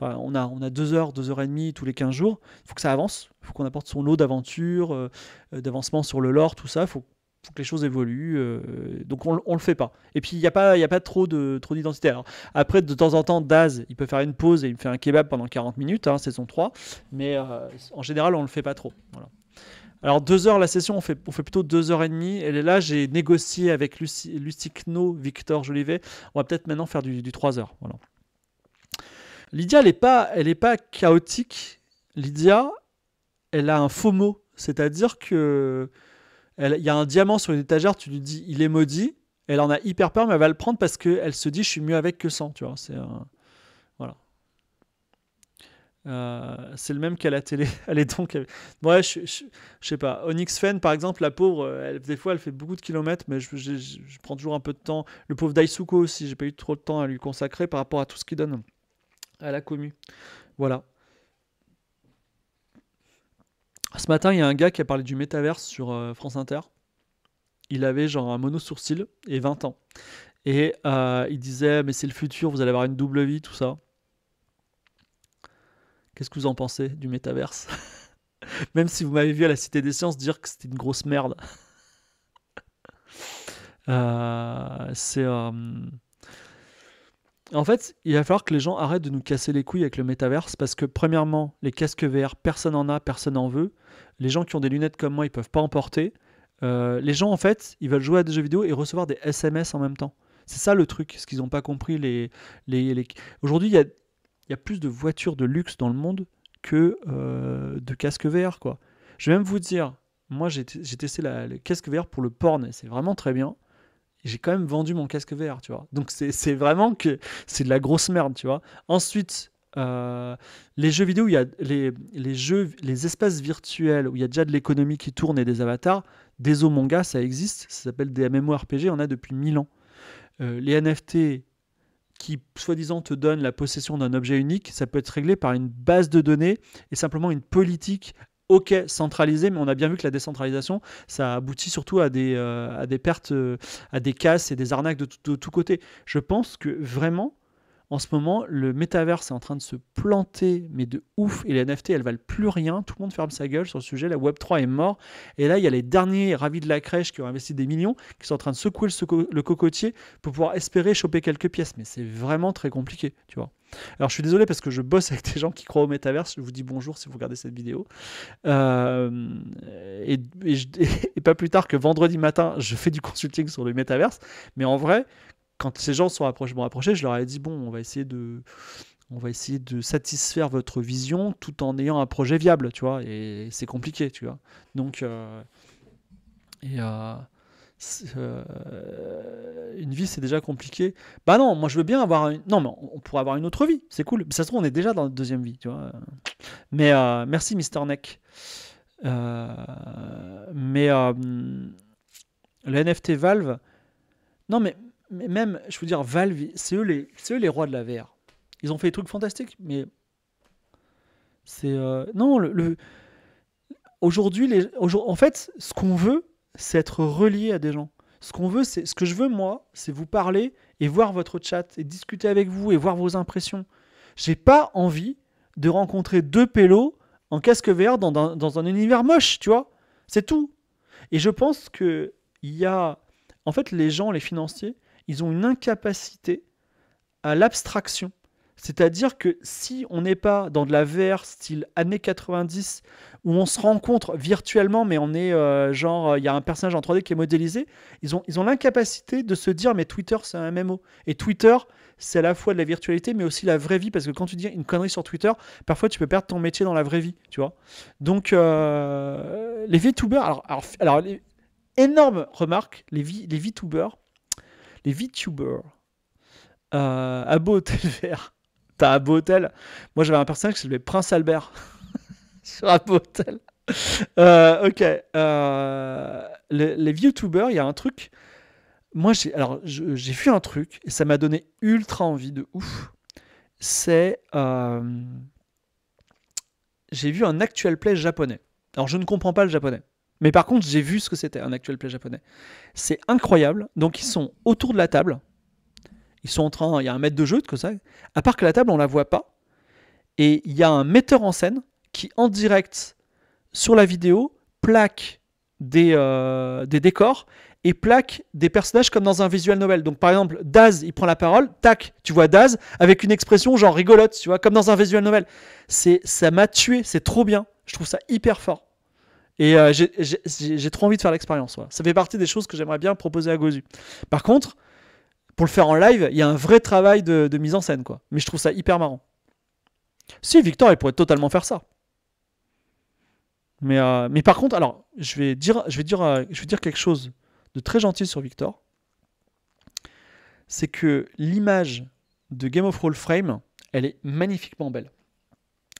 on a, deux heures, deux heures et demie tous les quinze jours. Il faut que ça avance. Il faut qu'on apporte son lot d'aventures, d'avancement sur le lore, tout ça. faut faut que les choses évoluent. Euh, donc on, ne le fait pas. Et puis il n'y a pas, il a pas trop de trop d'identité. après de temps en temps Daz, il peut faire une pause et il me fait un kebab pendant 40 minutes, hein, saison 3. Mais euh, en général on le fait pas trop. Alors deux heures la session, on fait, on fait plutôt deux heures et demie. est là j'ai négocié avec Luci, Victor Jolivet. On va peut-être maintenant faire du, du 3 heures. Voilà. Lydia, elle n'est pas, elle est pas chaotique. Lydia, elle a un faux mot, c'est-à-dire que il y a un diamant sur une étagère, tu lui dis il est maudit, elle en a hyper peur, mais elle va le prendre parce qu'elle se dit je suis mieux avec que sans, tu vois. C'est un... Euh, voilà. Euh, c'est le même qu'à la télé. Elle est donc. je, sais pas. Onyx Fen, par exemple, la pauvre, euh, elle, des fois, elle fait beaucoup de kilomètres, mais je, prends toujours un peu de temps. Le pauvre Daisuko aussi, j'ai pas eu trop de temps à lui consacrer par rapport à tout ce qu'il donne à la commu. Voilà. Ah, ce matin, il y a un gars qui a parlé du métaverse sur euh, France Inter. Il avait genre un mono sourcil et 20 ans. Et euh, il disait Mais c'est le futur, vous allez avoir une double vie, tout ça. Qu'est-ce que vous en pensez du métaverse Même si vous m'avez vu à la Cité des Sciences dire que c'était une grosse merde. Euh, c'est. En fait, il va falloir que les gens arrêtent de nous casser les couilles avec le métaverse parce que, premièrement, les casques VR, personne en a, personne n'en veut. Les gens qui ont des lunettes comme moi, ils peuvent pas en porter. Euh, les gens, en fait, ils veulent jouer à des jeux vidéo et recevoir des SMS en même temps. C'est ça le truc, ce qu'ils n'ont pas compris. Les, Aujourd'hui, il y a, plus de voitures de luxe dans le monde que euh, de casques VR. Quoi. Je vais même vous dire, moi j'ai testé la, le casque VR pour le porn c'est vraiment très bien j'ai quand même vendu mon casque VR, tu vois. Donc c'est vraiment que c'est de la grosse merde, tu vois. Ensuite, euh, les jeux vidéo, il y a les, jeux, les espaces virtuels où il y a déjà de l'économie qui tourne et des avatars, des manga, ça existe, ça s'appelle des MMORPG, on a depuis 1000 ans. Euh, les NFT qui, soi-disant, te donnent la possession d'un objet unique, ça peut être réglé par une base de données et simplement une politique ok centralisé, mais on a bien vu que la décentralisation, ça aboutit surtout à des, euh, à des pertes, euh, à des casses et des arnaques de, de, de tous côtés. Je pense que vraiment, en ce moment, le métaverse est en train de se planter, mais de ouf, et les NFT, elles valent plus rien. Tout le monde ferme sa gueule sur le sujet. La Web3 est mort. Et là, il y a les derniers ravis de la crèche qui ont investi des millions, qui sont en train de secouer le, cocotier pour pouvoir espérer choper quelques pièces. Mais c'est vraiment très compliqué, tu vois. Alors, je suis désolé parce que je bosse avec des gens qui croient au métaverse. Je vous dis bonjour si vous regardez cette vidéo. Euh, et, pas plus tard que vendredi matin, je fais du consulting sur le métaverse. Mais en vrai, quand ces gens sont approchés, je leur ai dit bon, on va essayer de, on va essayer de satisfaire votre vision tout en ayant un projet viable, tu vois. Et c'est compliqué, tu vois. Donc, euh, et, euh, euh, une vie, c'est déjà compliqué. Bah non, moi je veux bien avoir une... Non, mais on, pourrait avoir une autre vie, c'est cool. Mais ça se trouve, on est déjà dans notre deuxième vie, tu vois. Mais merci, Mister Neck. mais le NFT Valve. Non, mais mais même, je veux dire, Valve, c'est eux, les, eux les rois de la VR. Ils ont fait des trucs fantastiques, mais c'est euh, non le, aujourd'hui les en fait ce qu'on veut c'est être relié à des gens. Ce qu'on veut c'est ce que je veux moi c'est vous parler et voir votre chat et discuter avec vous et voir vos impressions. J'ai pas envie de rencontrer deux pélos en casque VR dans, dans, dans un univers moche, tu vois. C'est tout. Et je pense que il y a en fait les gens les financiers ils ont une incapacité à l'abstraction. C'est-à-dire que si on n'est pas dans de la VR style années 90, où on se rencontre virtuellement, mais on est euh, genre, euh, il y a un personnage en 3D qui est modélisé, ils ont ils ont l'incapacité de se dire, mais Twitter, c'est un MMO. Et Twitter, c'est à la fois de la virtualité, mais aussi la vraie vie, parce que quand tu dis une connerie sur Twitter, parfois tu peux perdre ton métier dans la vraie vie, tu vois. Donc, euh, les VTubers, alors, alors, alors énorme remarque, les, les VTubers, les VTubers. Euh, à hôtel vert. T'as beau Beautel. Moi, j'avais un personnage qui s'appelait Prince Albert. Sur un euh, ok. Euh, les, les VTubers, il y a un truc. Moi, j'ai, alors, j'ai vu un truc et ça m'a donné ultra envie de ouf. C'est. Euh, j'ai vu un actual play japonais. Alors, je ne comprends pas le japonais. Mais par contre, j'ai vu ce que c'était un actuel play japonais. C'est incroyable. Donc, ils sont autour de la table. Ils sont en train. Il y a un maître de jeu, que ça. À part que la table, on la voit pas. Et il y a un metteur en scène qui, en direct, sur la vidéo, plaque des, euh, des décors et plaque des personnages comme dans un visual novel. Donc par exemple, Daz, il prend la parole, tac, tu vois Daz avec une expression genre rigolote, tu vois, comme dans un visual novel. C'est ça m'a tué, c'est trop bien. Je trouve ça hyper fort. Et euh, j'ai trop envie de faire l'expérience. Ça fait partie des choses que j'aimerais bien proposer à Gozu. Par contre, pour le faire en live, il y a un vrai travail de, mise en scène. quoi. Mais je trouve ça hyper marrant. Si, Victor, il pourrait totalement faire ça. Mais, euh, mais par contre, alors, je vais, dire, je, vais dire, euh, je vais dire quelque chose de très gentil sur Victor. C'est que l'image de Game of Roll Frame, elle est magnifiquement belle.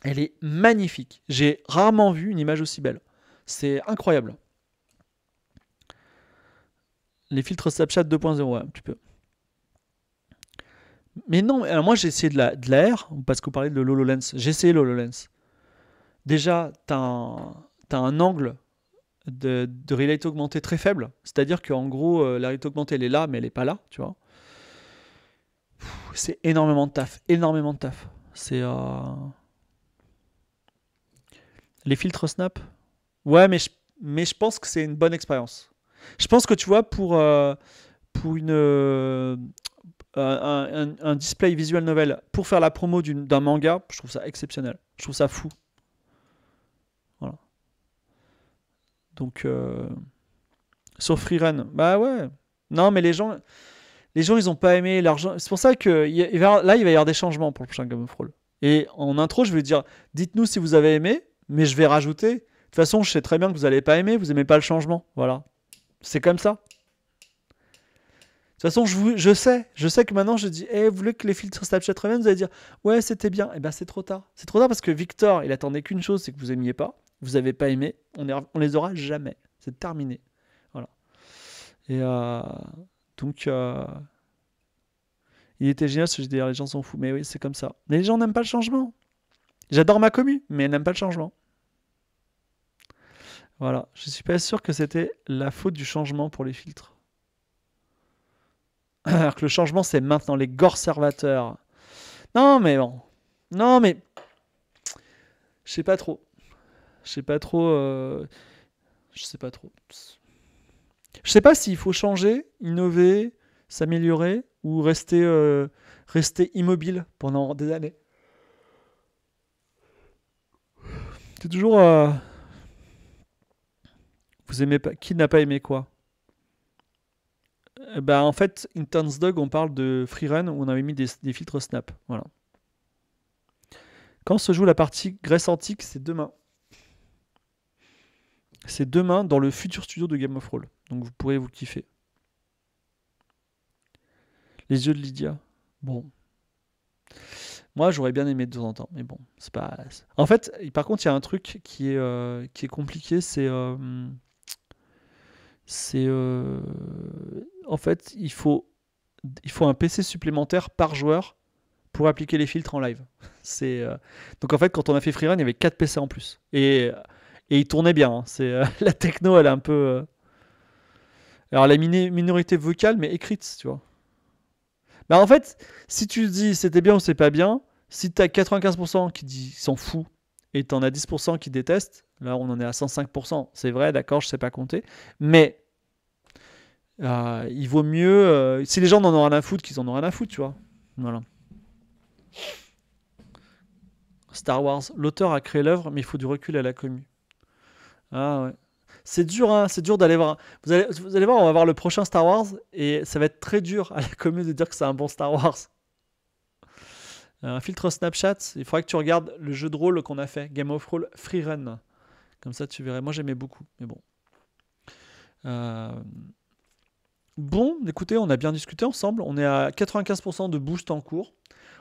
Elle est magnifique. J'ai rarement vu une image aussi belle. C'est incroyable. Les filtres Snapchat 2.0, ouais, un petit peu. Mais non, alors moi j'ai essayé de l'air, parce qu'on parlait de l'HoloLens. J'ai essayé l'HoloLens. Déjà, tu as, un angle de, de Augmenté très faible. C'est-à-dire qu'en gros, euh, la réalité augmentée, elle est là, mais elle n'est pas là, tu vois. C'est énormément de taf, énormément de taf. C'est. Euh, les filtres Snap Ouais, mais je, mais je pense que c'est une bonne expérience. Je pense que tu vois, pour, euh, pour une, euh, un, display visuel novel, pour faire la promo d'un manga, je trouve ça exceptionnel. Je trouve ça fou. Voilà. Donc, euh, sur Freerun, bah ouais. Non, mais les gens, les gens ils ont pas aimé l'argent. C'est pour ça que là, il va y avoir des changements pour le prochain Game of Thrones. Et en intro, je vais dire dites-nous si vous avez aimé, mais je vais rajouter toute façon, je sais très bien que vous n'allez pas aimer, vous n'aimez pas le changement. Voilà. C'est comme ça. De toute façon, je, je sais, je sais que maintenant je dis, eh, vous voulez que les filtres Snapchat reviennent Vous allez dire, ouais, c'était bien. Et eh ben, c'est trop tard. C'est trop tard parce que Victor, il attendait qu'une chose, c'est que vous aimiez pas, vous n'avez pas aimé, on, les aura jamais. C'est terminé. Voilà. Et euh, donc, euh, il était génial ce les gens sont fous. Mais oui, c'est comme ça. Mais les gens n'aiment pas le changement. J'adore ma commu, mais ils n'aiment pas le changement. Voilà, je suis pas sûr que c'était la faute du changement pour les filtres. Alors que le changement, c'est maintenant les servateurs. Non, mais bon. Non, mais. Je sais pas trop. Je sais pas trop. Euh, je sais pas trop. Je sais pas s'il faut changer, innover, s'améliorer ou rester, euh, rester immobile pendant des années. C'est toujours. Euh, vous aimez pas Qui n'a pas aimé quoi euh, bah, en fait, Intense Dog, on parle de Run où on avait mis des, filtres snap. Voilà. Quand se joue la partie Grèce antique, c'est demain. C'est demain dans le futur studio de Game of Roll. Donc vous pourrez vous kiffer. Les yeux de Lydia. Bon. Moi, j'aurais bien aimé de temps en temps, mais bon, c'est pas. En fait, par contre, il y a un truc qui est, euh, qui est compliqué, c'est. Euh, c'est euh, en fait il faut il faut un PC supplémentaire par joueur pour appliquer les filtres en live. C'est euh, donc en fait quand on a fait Freerun, il y avait 4 PC en plus et et il tournait bien. Hein. C'est euh, la techno, elle est un peu alors la minorité vocale mais écrite, tu vois. Bah en fait, si tu dis c'était bien ou c'est pas bien, si tu as 95% qui dit s'en fout et t'en en as 10% qui détestent. Là, on en est à 105%. C'est vrai, d'accord, je sais pas compter. Mais euh, il vaut mieux. Euh, si les gens n'en ont rien à foutre, qu'ils en ont rien à foutre, tu vois. Voilà. Star Wars. L'auteur a créé l'œuvre, mais il faut du recul à la commu. Ah ouais. C'est dur, hein, c'est dur d'aller voir. Vous allez, vous allez voir, on va voir le prochain Star Wars et ça va être très dur à la commu de dire que c'est un bon Star Wars. Euh, un filtre Snapchat, il faudrait que tu regardes le jeu de rôle qu'on a fait, Game of Roll Free Run. Comme ça, tu verrais. Moi, j'aimais beaucoup, mais bon. Euh, bon, écoutez, on a bien discuté ensemble. On est à 95% de boost en cours.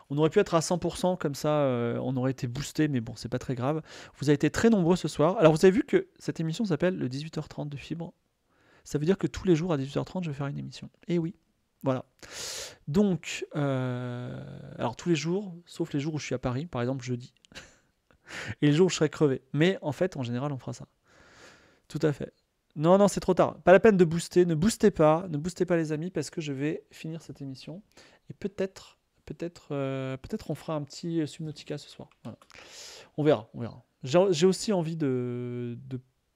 On aurait pu être à 100%, comme ça, euh, on aurait été boosté, mais bon, c'est pas très grave. Vous avez été très nombreux ce soir. Alors, vous avez vu que cette émission s'appelle le 18h30 de Fibre. Ça veut dire que tous les jours à 18h30, je vais faire une émission. Et eh oui. Voilà. Donc, euh, alors tous les jours, sauf les jours où je suis à Paris, par exemple jeudi, et les jours où je serai crevé. Mais en fait, en général, on fera ça. Tout à fait. Non, non, c'est trop tard. Pas la peine de booster. Ne boostez pas, ne boostez pas les amis, parce que je vais finir cette émission. Et peut-être, peut-être, euh, peut-être on fera un petit Subnautica ce soir. On verra, on verra. J'ai aussi envie de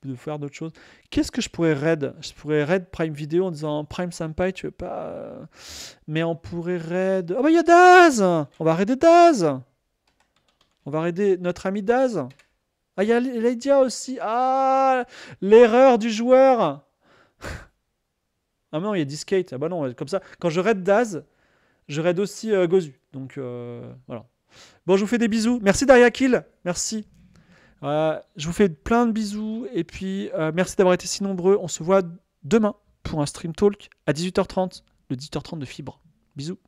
de faire d'autres choses. Qu'est-ce que je pourrais raid Je pourrais raid Prime Video en disant Prime Senpai, tu veux pas. Euh, mais on pourrait raid. Oh bah il y a Daz On va raider Daz On va raider notre ami Daz Ah, il y a Lydia aussi Ah L'erreur du joueur Ah non, il y a Discate. Ah bah non, comme ça, quand je raid Daz, je raid aussi euh, Gozu. Donc euh, voilà. Bon, je vous fais des bisous. Merci Daria Kill. Merci. Euh, je vous fais plein de bisous et puis euh, merci d'avoir été si nombreux. On se voit demain pour un stream talk à 18h30, le 18h30 de Fibre. Bisous.